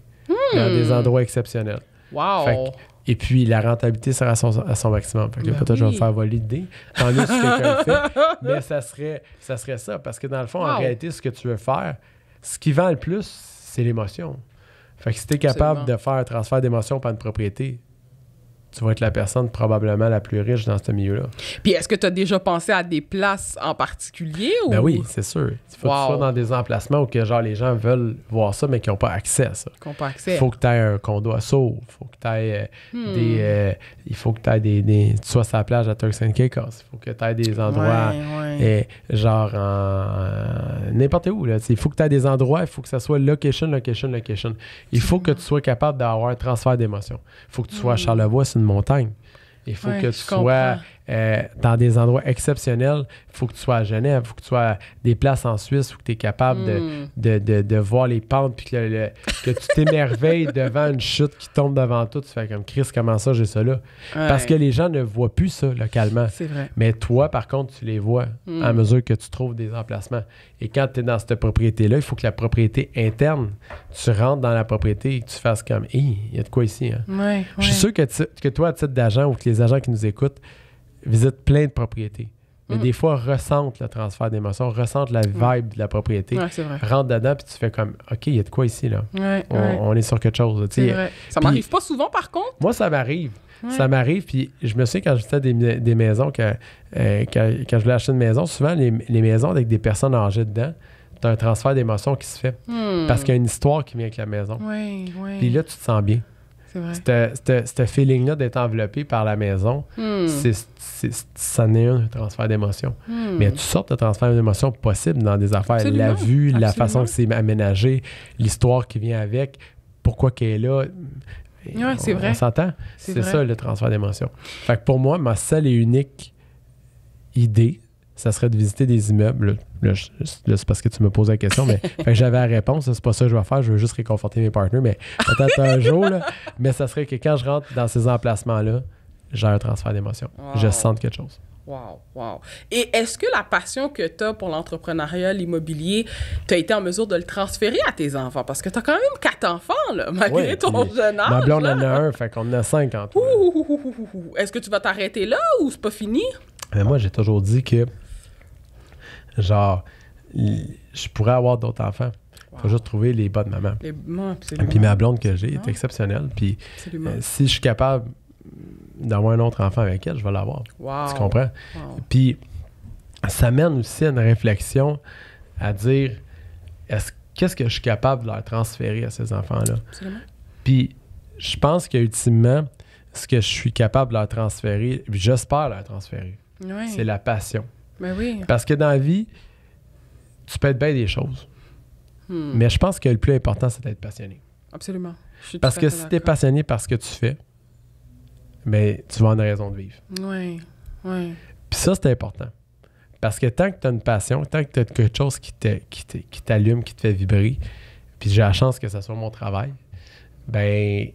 dans hmm. des endroits exceptionnels. Wow! Et puis, la rentabilité sera à son, maximum. que ben peut-être je vais faire voler l'idée. Mais ça serait, ça Parce que dans le fond, en réalité, ce que tu veux faire, ce qui vend le plus, c'est l'émotion. Fait que si tu es capable de faire un transfert d'émotion par une propriété, tu vas être la personne probablement la plus riche dans ce milieu-là. Puis est-ce que tu as déjà pensé à des places en particulier? Ou... Ben oui, c'est sûr. Il faut que tu sois dans des emplacements où que, genre, les gens veulent voir ça, mais qui n'ont pas accès à ça. pas accès. Euh, hmm. euh, il faut que tu aies un condo à sauve. Il faut que tu aies des... il faut que tu des, des, Tu sois sur la plage à Turks and Caicos. Il faut que tu aies des endroits... Et, eh, genre, en, n'importe où. Là. Il faut que tu aies des endroits. Il faut que ça soit location, location, location. Il faut que tu sois capable d'avoir un transfert d'émotion. Il faut que tu sois à hmm. Charlevoix, de montagne. Il faut que tu sois euh, dans des endroits exceptionnels. Il faut que tu sois à Genève, il faut que tu sois à des places en Suisse, il faut que tu es capable hmm. de, voir les pentes, puis que, tu t'émerveilles devant une chute qui tombe devant toi. Tu fais comme Chris, comment ça, j'ai ça là? Parce que les gens ne voient plus ça localement. C'est vrai. Mais toi, par contre, tu les vois hmm. à mesure que tu trouves des emplacements. Et quand tu es dans cette propriété-là, il faut que la propriété interne, tu rentres dans la propriété et que tu fasses comme, hé, il y a de quoi ici. Hein? Je suis sûr que, que toi, à titre d'agent ou que les agents qui nous écoutent, visite plein de propriétés. Mais mm. des fois, ressentent le transfert d'émotions, ressentent la mm. vibe de la propriété. Rentre dedans, puis tu fais comme, OK, il y a de quoi ici, là. on, est sur quelque chose. Ça Ça m'arrive pas souvent, par contre. Moi, ça m'arrive. Ça m'arrive, puis je me souviens quand j'étais des, des maisons, que, euh, quand, je voulais acheter une maison, souvent, les, maisons avec des personnes âgées dedans, tu as un transfert d'émotions qui se fait. Hmm. Parce qu'il y a une histoire qui vient avec la maison. Puis là, tu te sens bien. Ce feeling-là d'être enveloppé par la maison, hmm. c'est, ça n'est un transfert d'émotion. Hmm. Mais il y a toutes sortes de transfert d'émotion possible dans des affaires. La vue, la façon que c'est aménagé, l'histoire qui vient avec, pourquoi qu'elle est là. Oui, c'est vrai. On s'entend. C'est, ça le transfert d'émotion. Fait que pour moi, ma seule et unique idée ça serait de visiter des immeubles. Là, c'est parce que tu me poses la question, mais j'avais la réponse. C'est pas ça que je vais faire. Je veux juste réconforter mes partenaires, mais peut-être un jour. mais ça serait que quand je rentre dans ces emplacements-là, j'ai un transfert d'émotion. Je sens quelque chose. Wow, wow. Et est-ce que la passion que tu as pour l'entrepreneuriat, l'immobilier, tu as été en mesure de le transférer à tes enfants? Parce que tu as quand même quatre enfants, malgré ton jeune âge. Ma on en a un, fait qu'on en a cinq en tout. Est-ce que tu vas t'arrêter là ou c'est pas fini? Ben, moi, j'ai toujours dit que genre, je pourrais avoir d'autres enfants. Il Faut juste trouver les bonnes mamans. maman. puis ma blonde que j'ai est ah. exceptionnelle. Puis euh, si je suis capable d'avoir un autre enfant avec elle, je vais l'avoir. Tu comprends? Puis ça mène aussi à une réflexion à dire est-ce qu'est-ce que je suis capable de leur transférer à ces enfants-là? Puis je pense qu'ultimement, ce que je suis capable de leur transférer, j'espère leur transférer, c'est la passion. Ben Parce que dans la vie, tu peux être bien des choses. Hmm. Mais je pense que le plus important, c'est d'être passionné. Absolument. Parce que si tu es passionné par ce que tu fais, mais ben, tu vas en raison de vivre. Oui, oui. Puis ça, c'est important. Parce que tant que tu as une passion, tant que tu as quelque chose qui t'allume, qui, qui te fait vibrer, puis j'ai la chance que ça soit mon travail, ben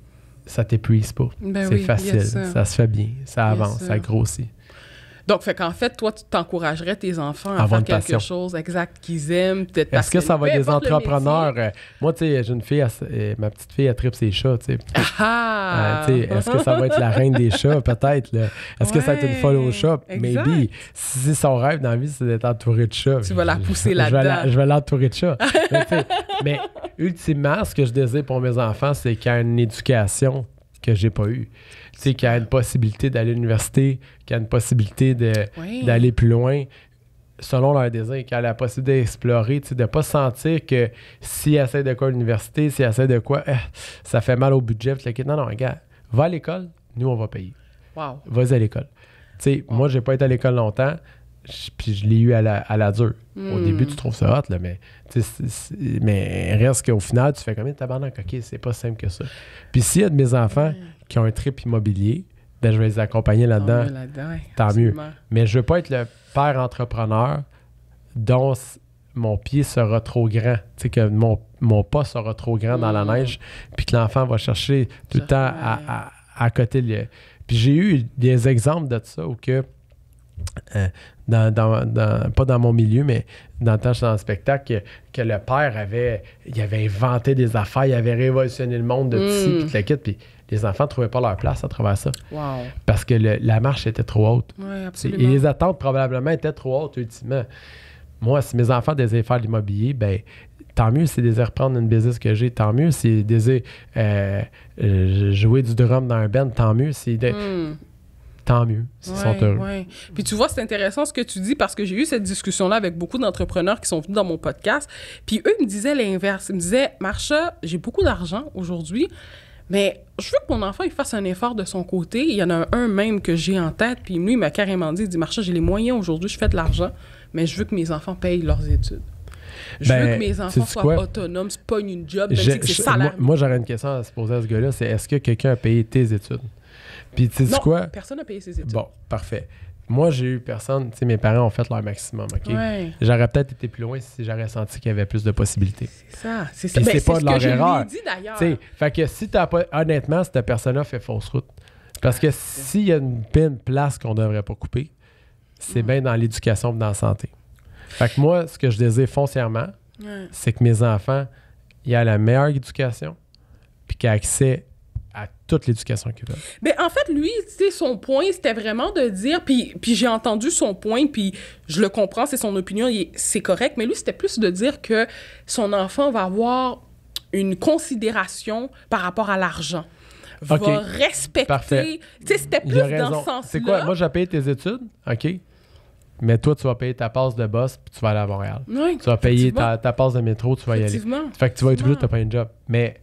ça t'épuise pas. Ben c'est facile, ça se fait bien, ça avance, ça grossit. Donc, fait qu'en fait, toi, tu t'encouragerais tes enfants à, faire quelque chose exact qu'ils aiment. peut-être Est-ce que ça va être des entrepreneurs? Euh, moi, tu sais, j'ai une fille, ma petite fille, elle tripe ses chats, tu sais. Ah! ah! Euh, est-ce que ça va être la reine des chats? Peut-être. Est-ce que ça va être une follow shop? Maybe. Si c'est son rêve dans la vie, c'est d'être entouré de chats. Tu vas la pousser là-dedans. Je vais l'entourer de chats. mais, ultimement, ce que je désire pour mes enfants, c'est qu'il y ait une éducation que j'ai pas eu. Tu sais, qui a une possibilité d'aller à l'université, qui a une possibilité d'aller plus loin selon leur désir, qui a la possibilité d'explorer, de ne pas sentir que si essaient de quoi à l'université, s'ils essaient de quoi, eh, ça fait mal au budget. non, non, regarde, va à l'école, nous, on va payer. Wow. vas à l'école. Moi, Moi, j'ai pas été à l'école longtemps puis je l'ai eu à la, à dure. Au hmm. début, tu trouves ça hot, là, mais, il mais reste qu'au final, tu fais combien de tabarnak? OK, c'est pas simple que ça. Puis s'il y a de mes enfants hmm. qui ont un trip immobilier, ben, je vais les accompagner là-dedans. tant mieux. Mais je veux pas être le père entrepreneur dont mon pied sera trop grand. Tu sais, que mon, pas sera trop grand dans la hmm. neige, puis que l'enfant va chercher tout le temps à, à, à côté. Puis j'ai eu des exemples de ça où que. Euh, pas dans mon milieu, mais dans le temps, je suis dans le spectacle, que, le père avait, il avait inventé des affaires, il avait révolutionné le monde de petit, mm. puis puis les enfants ne trouvaient pas leur place à travers ça. Parce que la marche était trop haute. et les attentes probablement étaient trop hautes, ultimement. Moi, si mes enfants désiraient faire de l'immobilier, ben tant mieux s'ils désirent reprendre une business que j'ai, tant mieux s'ils désirent euh, euh, jouer du drum dans un band, tant mieux s'ils... Mm tant mieux ouais, sont Puis tu vois, c'est intéressant ce que tu dis parce que j'ai eu cette discussion-là avec beaucoup d'entrepreneurs qui sont venus dans mon podcast. Puis eux, ils me disaient l'inverse. Ils me disaient, Marcha, j'ai beaucoup d'argent aujourd'hui, mais je veux que mon enfant il fasse un effort de son côté. Il y en a un même que j'ai en tête, puis lui, il m'a carrément dit, il dit, Marcha, j'ai les moyens aujourd'hui, je fais de l'argent, mais je veux que mes enfants payent leurs études. Je veux ben, que mes enfants soient autonomes, c'est pas une job, même si c'est salaire. Moi, moi j'aurais une question à se poser à ce gars-là, c'est est-ce que quelqu'un a payé tes études? Puis tu sais quoi? Personne n'a payé ses études. Bon, parfait. Moi, j'ai eu personne. Tu mes parents ont fait leur maximum, J'aurais peut-être été plus loin si j'avais senti qu'il y avait plus de possibilités. C'est ça, c'est ça. Ben, c'est pas de leur erreur. dit fait que si t'as pas. Honnêtement, cette personne-là fait fausse route. Parce que s'il y a une, place qu'on devrait pas couper, c'est mm. bien dans l'éducation et dans la santé. Fait que moi, ce que je désire foncièrement, c'est que mes enfants aient la meilleure éducation, puis qu'ils aient accès toute l'éducation qu'il veut. Mais en fait, lui, son point, c'était vraiment de dire, puis, j'ai entendu son point, puis je le comprends, c'est son opinion, c'est correct, mais lui, c'était plus de dire que son enfant va avoir une considération par rapport à l'argent. Va Tu respecter. C'était plus dans ce sens-là. C'est quoi? Moi, j'ai payé tes études, OK? Mais toi, tu vas payer ta passe de boss puis tu vas aller à Montréal. Oui, tu vas payer ta, ta, passe de métro, tu vas y aller. Fait que tu vas être obligé de pas un job. Mais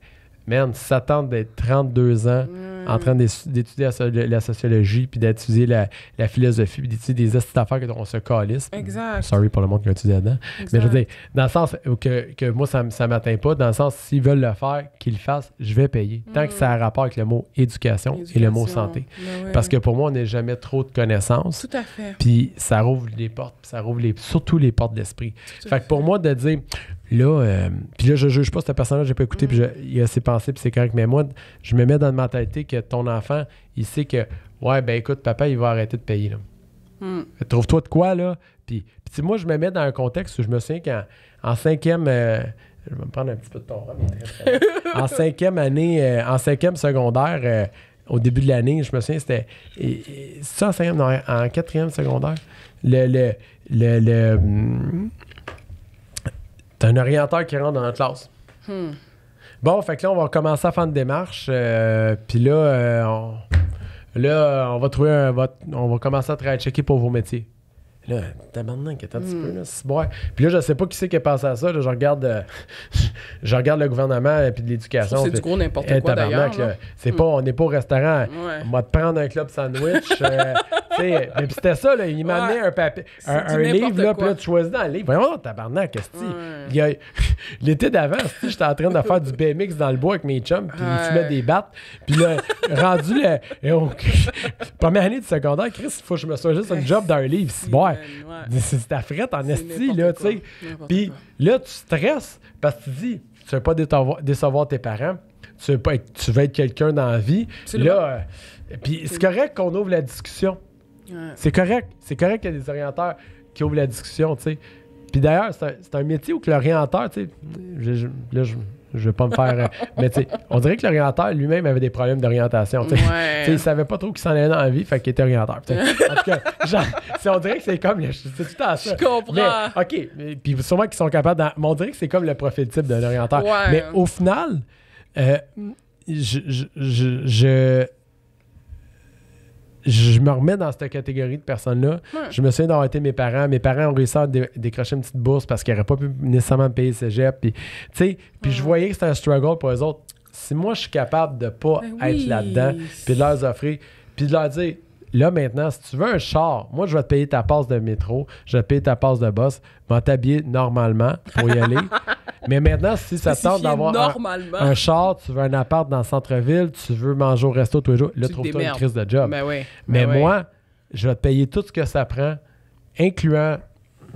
même s'attendre d'être 32 ans en train d'étudier la, sociologie, puis d'étudier la, philosophie, puis d'étudier des affaires que on se calisse. Exact. Sorry pour le monde qui a étudié dedans. Mais je veux dire, dans le sens que, moi, ça ne m'atteint pas, dans le sens, s'ils veulent le faire, qu'ils le fassent, je vais payer. Tant que ça a mm. rapport avec le mot éducation, et le mot santé. Ben Parce que pour moi, on n'est jamais trop de connaissances. Tout à fait. Puis ça rouvre les portes, puis ça rouvre les, surtout les portes d'esprit. Fait que pour moi, de dire, Là, euh, puis là, je juge pas ce personnage, j'ai pas écouté, puis il a ses pensées, puis c'est correct. Mais moi, je me mets dans une mentalité que ton enfant, il sait que, ouais, ben écoute, papa, il va arrêter de payer. Hmm. Trouve-toi de quoi, là. Puis, moi, je me mets dans un contexte où je me souviens qu'en en cinquième, euh, je vais me prendre un petit peu de ton en cinquième année, euh, en cinquième secondaire, au début de l'année, je me souviens, c'était. ça en cinquième, non, en quatrième secondaire, le, le, le, hmm, c'est un orienteur qui rentre dans la classe. Hmm. Bon, fait que là, on va commencer à faire une démarche. Euh, puis là, euh, on, là, on va trouver un, vote, on va commencer à checker pour vos métiers. Là, tabarnak, attends un petit hmm. peu, là, c'est Puis là, je sais pas qui c'est qui est passé à ça. Là, je, regarde, euh, je regarde le gouvernement et euh, puis de l'éducation. C'est du gros n'importe eh, quoi, d'ailleurs. c'est hmm. pas, on n'est pas au restaurant. On va te prendre un club sandwich. Euh, mais c'était ça, là, il m'a amené un, papier, un, livre, là, puis là, tu choisis dans le livre. Voyons, tabarnak, qu'est-ce L'été d'avant, j'étais en train de faire du BMX dans le bois avec mes chums, puis tu mets des battes. Puis là, rendu le... Première année de secondaire, Chris, il faut que je me sois juste un job dans un livre. C'est euh, c'est ta frette en esti, là, tu sais. Puis là, tu stresses parce que tu dis, tu veux pas décevoir, tes parents, tu veux, pas être, tu être quelqu'un dans la vie. Là, euh, puis c'est correct qu'on ouvre la discussion. C'est correct. C'est correct qu'il y a des orienteurs qui ouvrent la discussion, tu sais. Puis d'ailleurs, c'est un, métier où l'orienteur, tu sais, là, je, je veux pas me faire. Euh, mais tu on dirait que l'orienteur lui-même avait des problèmes d'orientation. Tu ne savait pas trop qu'il s'en allait dans la vie, fait qu'il était orientateur En tout cas, on dirait que c'est comme. Je comprends. OK. Mais, puis sûrement qu'ils sont capables. mais on dirait que c'est comme le profil type d'un orientateur Mais au final, euh, je, je, je je me remets dans cette catégorie de personnes-là. Je me souviens d'avoir été mes parents. Mes parents ont réussi à décrocher une petite bourse parce qu'ils n'auraient pas pu nécessairement payer le cégep. Puis, puis je voyais que c'était un struggle pour eux autres. Si moi, je suis capable de pas ben être là-dedans, puis de leur offrir, puis de leur dire là, maintenant, si tu veux un char, moi, je vais te payer ta passe de métro, je vais te payer ta passe de boss, je vais t'habiller normalement pour y aller. Mais maintenant, si ça te tente d'avoir un, un, char, tu veux un appart dans le centre-ville, tu veux manger au resto tous les jours, là, trouve-toi une crise de job. Ben Mais, ben moi, je vais te payer tout ce que ça prend, incluant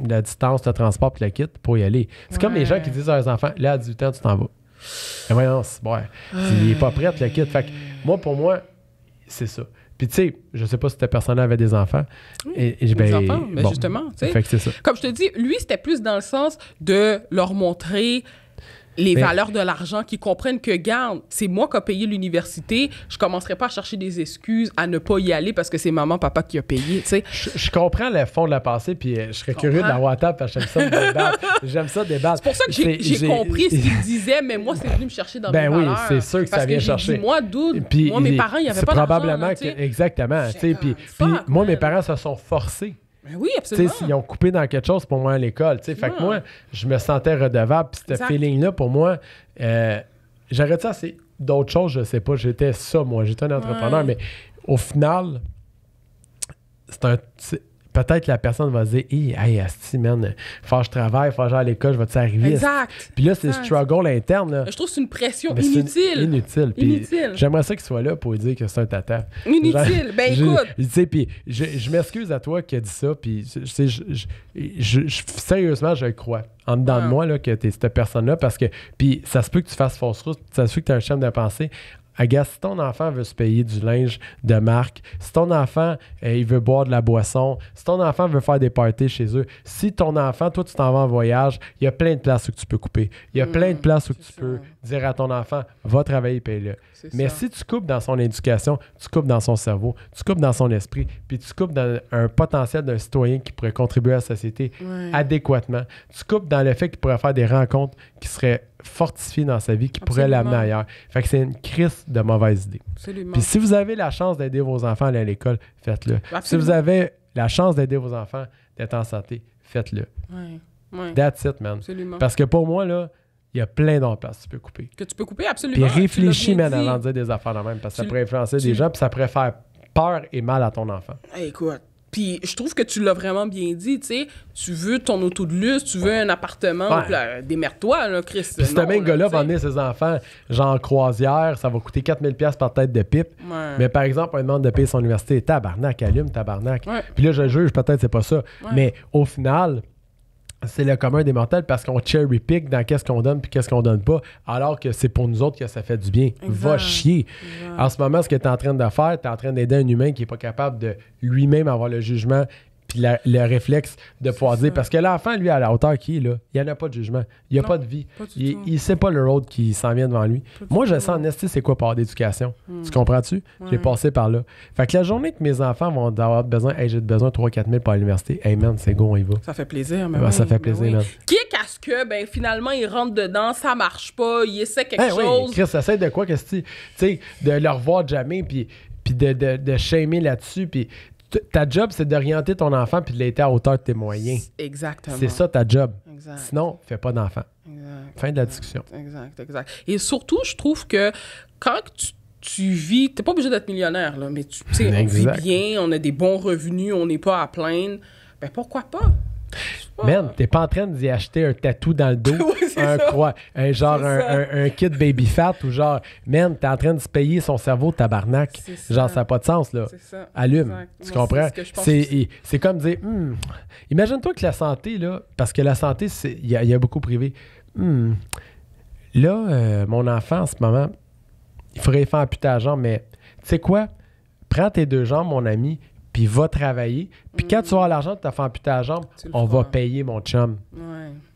la distance, de transport et le kit pour y aller. C'est comme les gens qui disent à leurs enfants, là, à 18 ans, tu t'en vas. Mais voyons, si il n'est pas prêt, le kit. Fait moi, pour moi, c'est ça. Puis, tu sais, je sais pas si cette personne-là avait des enfants. et, des enfants, mais justement. Comme je te dis, lui, c'était plus dans le sens de leur montrer les valeurs de l'argent, qui comprennent que, garde, c'est moi qui ai payé l'université, je commencerai pas à chercher des excuses, à ne pas y aller parce que c'est maman, papa qui a payé, tu sais. Je, comprends le fond de la pensée, puis euh, je serais curieux de la table parce que j'aime ça débattre. j'aime ça C'est pour ça que j'ai compris ce qu'il disait, mais moi, c'est venu me chercher dans ben oui, c'est sûr que ça vient que chercher. moi, d'où? puis, moi, mes parents, il n'y avait pas d'argent. Probablement, que, exactement. puis, moi, mes parents se sont forcés ben oui, absolument. ils ont coupé dans quelque chose pour moi à l'école. Fait que moi, je me sentais redevable. Puis ce feeling-là, pour moi, euh, j'arrête ça, ah, c'est d'autres choses, je sais pas. J'étais ça, moi. J'étais un entrepreneur. Mais au final, c'est un peut-être la personne va se dire Hey, Asti, man, faut que je travaille, faut que j'aille à l'école, je vais te arriver. Exact. Puis là, c'est le struggle interne. Je trouve que c'est une pression inutile. inutile. inutile. J'aimerais ça qu'il soit là pour dire que c'est un tata. Inutile. ben écoute. Tu sais, puis je, m'excuse à toi qui a dit ça, puis sérieusement, je le crois en dedans de moi là, que tu es cette personne-là parce que puis ça se peut que tu fasses fausse route, ça se peut que tu as un chef de pensée. Agathe, ah, si ton enfant veut se payer du linge de marque, si ton enfant, euh, il veut boire de la boisson, si ton enfant veut faire des parties chez eux, si ton enfant, toi, tu t'en vas en voyage, il y a plein de places où tu peux couper. Il y a plein de mm, places où tu peux dire à ton enfant, va travailler, paye-le. Mais si tu coupes dans son éducation, tu coupes dans son cerveau, tu coupes dans son esprit, puis tu coupes dans un potentiel d'un citoyen qui pourrait contribuer à la société adéquatement, tu coupes dans le fait qu'il pourrait faire des rencontres qui seraient fortifié dans sa vie qui pourrait l'amener ailleurs. Fait que c'est une crise de mauvaise idée. Puis si vous avez la chance d'aider vos enfants à aller à l'école, faites-le. Si vous avez la chance d'aider vos enfants d'être en santé, faites-le. Oui. That's it, man. Absolument. Parce que pour moi, là, il y a plein d'autres places que tu peux couper. Que tu peux couper, absolument. Puis réfléchis, man, avant de dire des affaires de même, parce que ça pourrait influencer des gens, puis ça pourrait faire peur et mal à ton enfant. écoute, puis je trouve que tu l'as vraiment bien dit, tu sais, tu veux ton auto de luxe, tu veux un appartement, ouais. Euh, démerde-toi, là, Chris. Puis ce même gars-là va emmener ses enfants, genre croisière, ça va coûter 4000$ par tête de pipe. Mais par exemple, un demande de payer son université, tabarnak, allume, tabarnak. Puis là, je juge, peut-être c'est pas ça. Mais au final, c'est le commun des mortels parce qu'on cherry pick dans qu'est-ce qu'on donne puis qu'est-ce qu'on donne pas, alors que c'est pour nous autres que ça fait du bien. Va chier. En ce moment, ce que tu es en train de faire, tu es en train d'aider un humain qui n'est pas capable de lui-même avoir le jugement le réflexe de pouvoir dire. Parce que l'enfant, lui, à la hauteur qui est, là, il n'y en a pas de jugement. Il n'y a pas de vie. il ne sait pas le road qui s'en vient devant lui. Moi, je sens en c'est quoi par d'éducation. Hmm. Tu comprends-tu? J'ai passé par là. Fait que la journée que mes enfants vont avoir besoin, hey, j'ai besoin de 3-4 000 pour l'université, hey man, c'est go, on va. Ça fait plaisir, mais Ça fait plaisir, ben Qui est ce que, ben, finalement, il rentre dedans, ça marche pas, il essaie quelque eh chose. Chris, ça sert de quoi, que tu sais, de leur revoir jamais, puis puis de, de, là-dessus. Puis, ta job, c'est d'orienter ton enfant puis de l'aider à hauteur de tes moyens. Exactement. C'est ça ta job. Sinon, fais pas d'enfant. Fin de la discussion. Exact, exact. Et surtout, je trouve que quand tu tu vis, t'es pas obligé d'être millionnaire, là, mais tu sais, on vit bien, on a des bons revenus, on n'est pas à plaindre, ben pourquoi pas? Man, t'es pas en train d'y acheter un tatou dans le dos, un croix, un genre un, kit baby fat ou genre, man, t'es en train de se payer son cerveau tabarnak. Genre, ça n'a pas de sens, là. Allume. Tu comprends? C'est comme dire, hmm, imagine-toi que la santé, là, parce que la santé, il y, a beaucoup privé. Hmm, là, euh, mon enfant, en ce moment, il faudrait faire putain mais tu sais quoi? Prends tes deux jambes, mon ami, puis va travailler. Puis quand tu vas l'argent, tu as fait amputer la jambe, on va payer mon chum.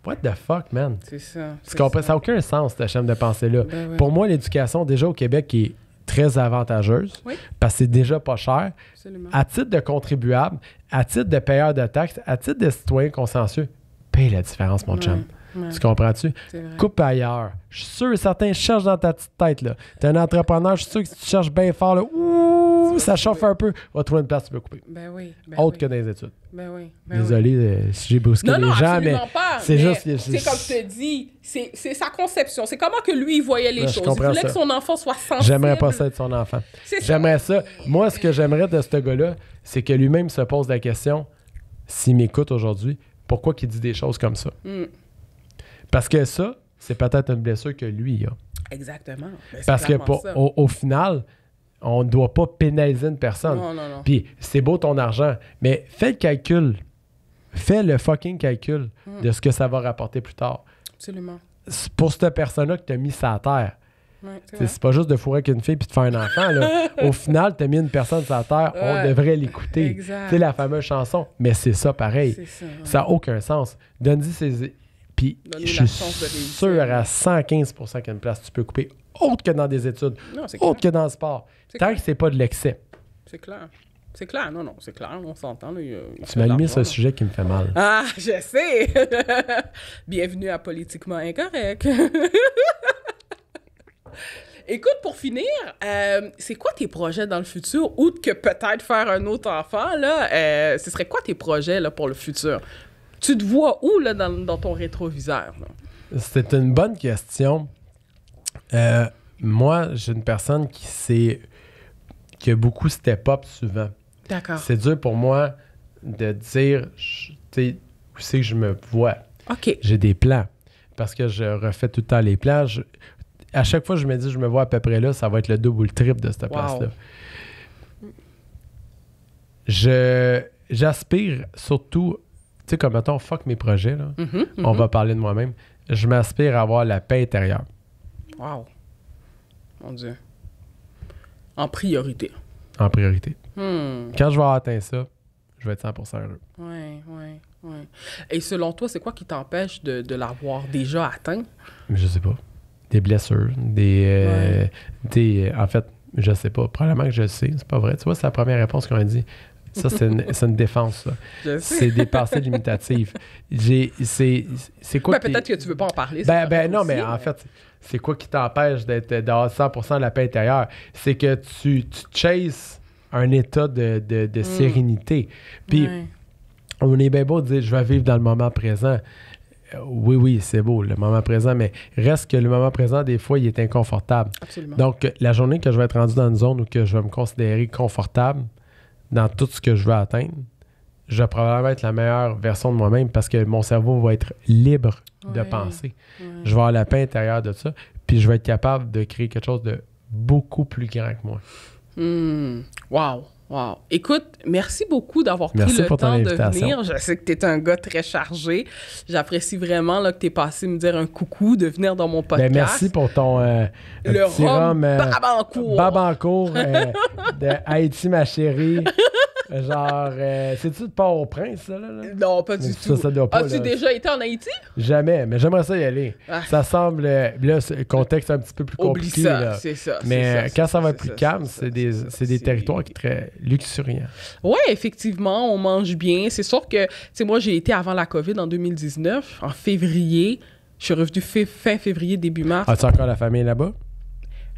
What the fuck, man? C'est ça. Ça n'a aucun sens, cette chaîne de pensée-là. Ben Pour moi, l'éducation, déjà au Québec, est très avantageuse oui. parce que c'est déjà pas cher. À titre de contribuable, à titre de payeur de taxes, à titre de citoyen consciencieux, paye la différence, mon chum. Tu comprends-tu? Coupe ailleurs. Je suis sûr que certain, cherche dans ta petite tête. Tu es un entrepreneur, je suis sûr que tu cherches bien fort, là, ouh, ça chauffe un peu. Va trouver une place, tu peux couper. Ben oui. Ben Autre que dans les études. Ben oui. Ben Désolé euh, si j'ai brusqué les gens, mais c'est juste. C'est comme je te dis, c'est sa conception. C'est comment que lui, il voyait les choses. Il voulait que son enfant soit sensible. J'aimerais pas ça être son enfant. J'aimerais ça. Moi, ce que j'aimerais de ce gars-là, c'est que lui-même se pose la question s'il m'écoute aujourd'hui, pourquoi qu'il dit des choses comme ça? Hmm. Parce que ça, c'est peut-être une blessure que lui a. Exactement. Ben, Parce que au, final, on ne doit pas pénaliser une personne. Puis c'est beau ton argent, mais fais le calcul. Fais le fucking calcul hmm. de ce que ça va rapporter plus tard. Absolument. Pour cette personne-là que tu as mis sa terre. Ouais, c'est pas juste de fourrer qu'une fille puis de faire un enfant. Au final, tu as mis une personne sur la terre, on devrait l'écouter. C'est la fameuse chanson. Mais c'est ça pareil. Ça n'a aucun sens. Donne-y ses. Puis je suis sûr à 115 qu'une place, tu peux couper autre que dans des études, autre que dans le sport, tant que c'est pas de l'excès. C'est clair. C'est clair, non, non, c'est clair, on s'entend. tu m'as mis sur un sujet qui me fait mal. Ah, je sais! Bienvenue à Politiquement Incorrect. Écoute, pour finir, euh, c'est quoi tes projets dans le futur, outre que peut-être faire un autre enfant, là, euh, ce serait quoi tes projets là, pour le futur? Tu te vois où là, dans ton rétroviseur? C'est une bonne question. Euh, moi, j'ai une personne qui sait qui a beaucoup step-up souvent. D'accord. C'est dur pour moi de dire, tu sais, que je me vois. OK. J'ai des plans. Parce que je refais tout le temps les plans. à chaque fois, je me dis, je me vois à peu près là, ça va être le double ou le triple de cette place-là. Je, j'aspire surtout, tu sais, comme mettons, fuck mes projets, mm-hmm. on mm-hmm. va parler de moi-même. Je m'aspire à avoir la paix intérieure. Wow. Mon Dieu. En priorité. En priorité. Hmm. Quand je vais atteindre ça, je vais être 100% heureux. Oui, oui, oui. Et selon toi, c'est quoi qui t'empêche de, l'avoir déjà atteint? Je sais pas. Des blessures, des, euh, des... Euh, en fait, je sais pas. Probablement que je sais. C'est pas vrai. Tu vois, c'est la première réponse qu'on a dit. Ça, c'est une, une, défense. C'est des pensées limitatives. C'est ben, quoi Peut-être que tu veux pas en parler. Ben, ben non, mais en fait, c'est quoi qui t'empêche d'être euh, dans 100% de la paix intérieure? C'est que tu, tu chases un état de, mm. sérénité. Puis, on est bien beau de dire je vais vivre dans le moment présent. Euh, oui, oui, c'est beau, le moment présent, mais reste que le moment présent, des fois, il est inconfortable. Donc, euh, la journée que je vais être rendu dans une zone où que je vais me considérer confortable dans tout ce que je veux atteindre, je vais probablement être la meilleure version de moi-même parce que mon cerveau va être libre de penser. Je vais avoir la paix intérieure de ça, puis je vais être capable de créer quelque chose de beaucoup plus grand que moi. Hmm. Wow! Wow. Écoute, merci beaucoup d'avoir pris le temps de venir. Je sais que tu es un gars très chargé. J'apprécie vraiment que tu es passé me dire un coucou, de venir dans mon ben, podcast. merci pour ton euh, le petit euh, Babancourt. Euh, de Haïti, ma chérie. Euh, genre, euh, c'est-tu de Port-au-Prince, Là, Non, pas du tout. As-tu déjà été en Haïti? Jamais, mais j'aimerais ça y aller. Ah. Ça semble. Euh, là, le contexte un petit peu plus Oublie compliqué. Ça, c'est ça. Mais quand ça va être plus calme, c'est des, c'est des territoires qui très luxuriants. Oui, effectivement, on mange bien. C'est sûr que, tu sais, moi, j'ai été avant la COVID en 2019, en février. Je suis revenu fin février, début mars. As-tu encore la famille là-bas?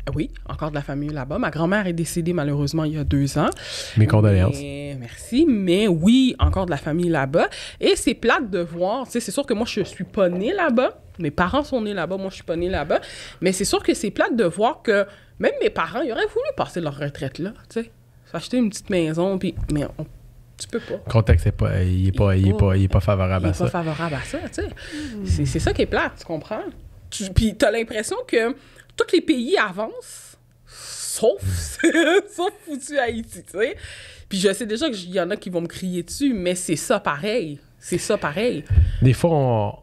Ah oui, encore de la famille là-bas. Ma grand-mère est décédée malheureusement il y a deux ans. Mes condoléances. merci, mais oui, encore de la famille là-bas. Et c'est plate de voir, c'est sûr que moi je ne suis pas née là-bas. Mes parents sont nés là-bas, moi je suis pas née là-bas. Mais c'est sûr que c'est plate de voir que même mes parents, ils auraient voulu passer leur retraite là, tu sais. S'acheter une petite maison, puis... Mais tu peux pas. contexte pas, il est pas, favorable à ça. Il n'est pas favorable à ça, tu hmm. C'est ça qui est plate, tu comprends? Tu, as l'impression que tous les pays avancent, sauf, sauf foutu Haïti, tu sais. Puis je sais déjà qu'il y en a qui vont me crier dessus, mais c'est ça pareil. C'est ça pareil. Des fois,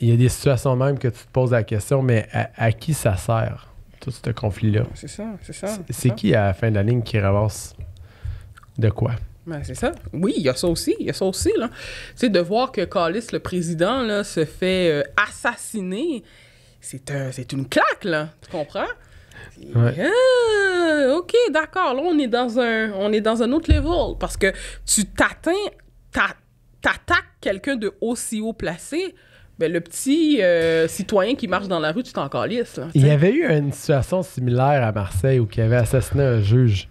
il y a des situations même que tu te poses la question, mais à, qui ça sert, tout ce conflit-là? C'est ça, c'est ça. C'est qui, à la fin de la ligne, qui avance de quoi? Ben, c'est ça. Oui, il y a ça aussi. Il y a ça aussi, là. Tu sais, de voir que Calis, le président, là, se fait euh, assassiner c'est un, une claque, là. Tu comprends? Ouais. Euh, ok, d'accord. Là, on est dans un, on est dans un autre level parce que tu t'atteins, t'attaques quelqu'un de aussi haut placé. Ben, le petit euh, citoyen qui marche dans la rue, tu t'en calisses. Là, Il y avait eu une situation similaire à Marseille où il avait assassiné un juge.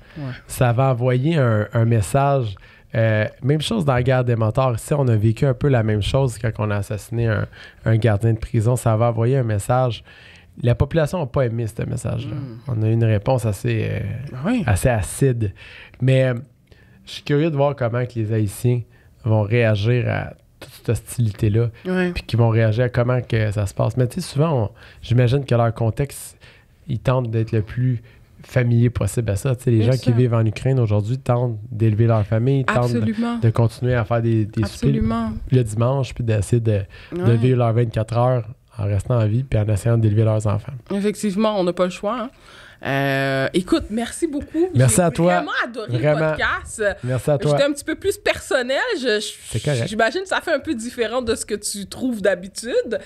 Ça avait envoyé un message euh, même chose dans la guerre des mentors. Ici, on a vécu un peu la même chose quand on a assassiné un, gardien de prison. Ça va envoyer un message. La population n'a pas aimé ce message-là. Hmm. On a eu une réponse assez, euh, ah assez acide. Mais euh, je suis curieux de voir comment que les Haïtiens vont réagir à toute cette hostilité-là. Puis qu'ils vont réagir à comment que ça se passe. Mais tu sais, souvent, j'imagine que leur contexte, ils tentent d'être le plus familier possible à ça. les gens qui vivent en Ukraine aujourd'hui tentent d'élever leur famille, tentent de, continuer à faire des, des le dimanche, puis d'essayer de, vivre leurs 24 heures en restant en vie, puis en essayant d'élever leurs enfants. Effectivement, on n'a pas le choix. Hein. Euh, écoute, merci beaucoup. Merci à toi. Vraiment adoré le podcast. Merci à toi. J'étais un petit peu plus personnel. J'imagine que ça fait un peu différent de ce que tu trouves d'habitude.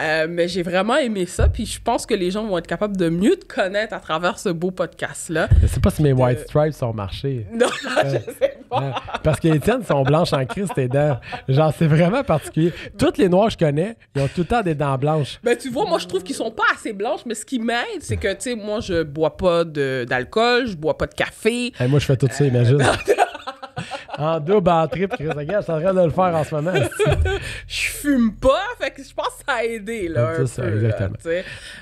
Euh, mais j'ai vraiment aimé ça, puis je pense que les gens vont être capables de mieux te connaître à travers ce beau podcast-là. Je sais pas si mes White Stripes sont marchés. Non, je euh, sais pas. Euh, parce que les tiennes sont blanches en Christ, tes dents. Genre, c'est vraiment particulier. Toutes les noires que je connais, ils ont tout le temps des dents blanches. Mais ben, tu vois, moi, je trouve qu'ils sont pas assez blanches, mais ce qui m'aide, c'est que, tu sais, moi, je bois pas d'alcool, je bois pas de café. Et moi, je fais tout ça, imagine. en double, en triple, Chris. je suis en train de le faire en ce moment. je fume pas, fait que je pense que ça a aidé, là. C'est ça, exactement.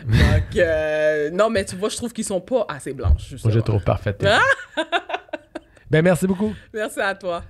Donc, euh, non, mais tu vois, je trouve qu'ils sont pas assez blanches. Moi, je les trouve parfaites. ben, merci beaucoup. Merci à toi.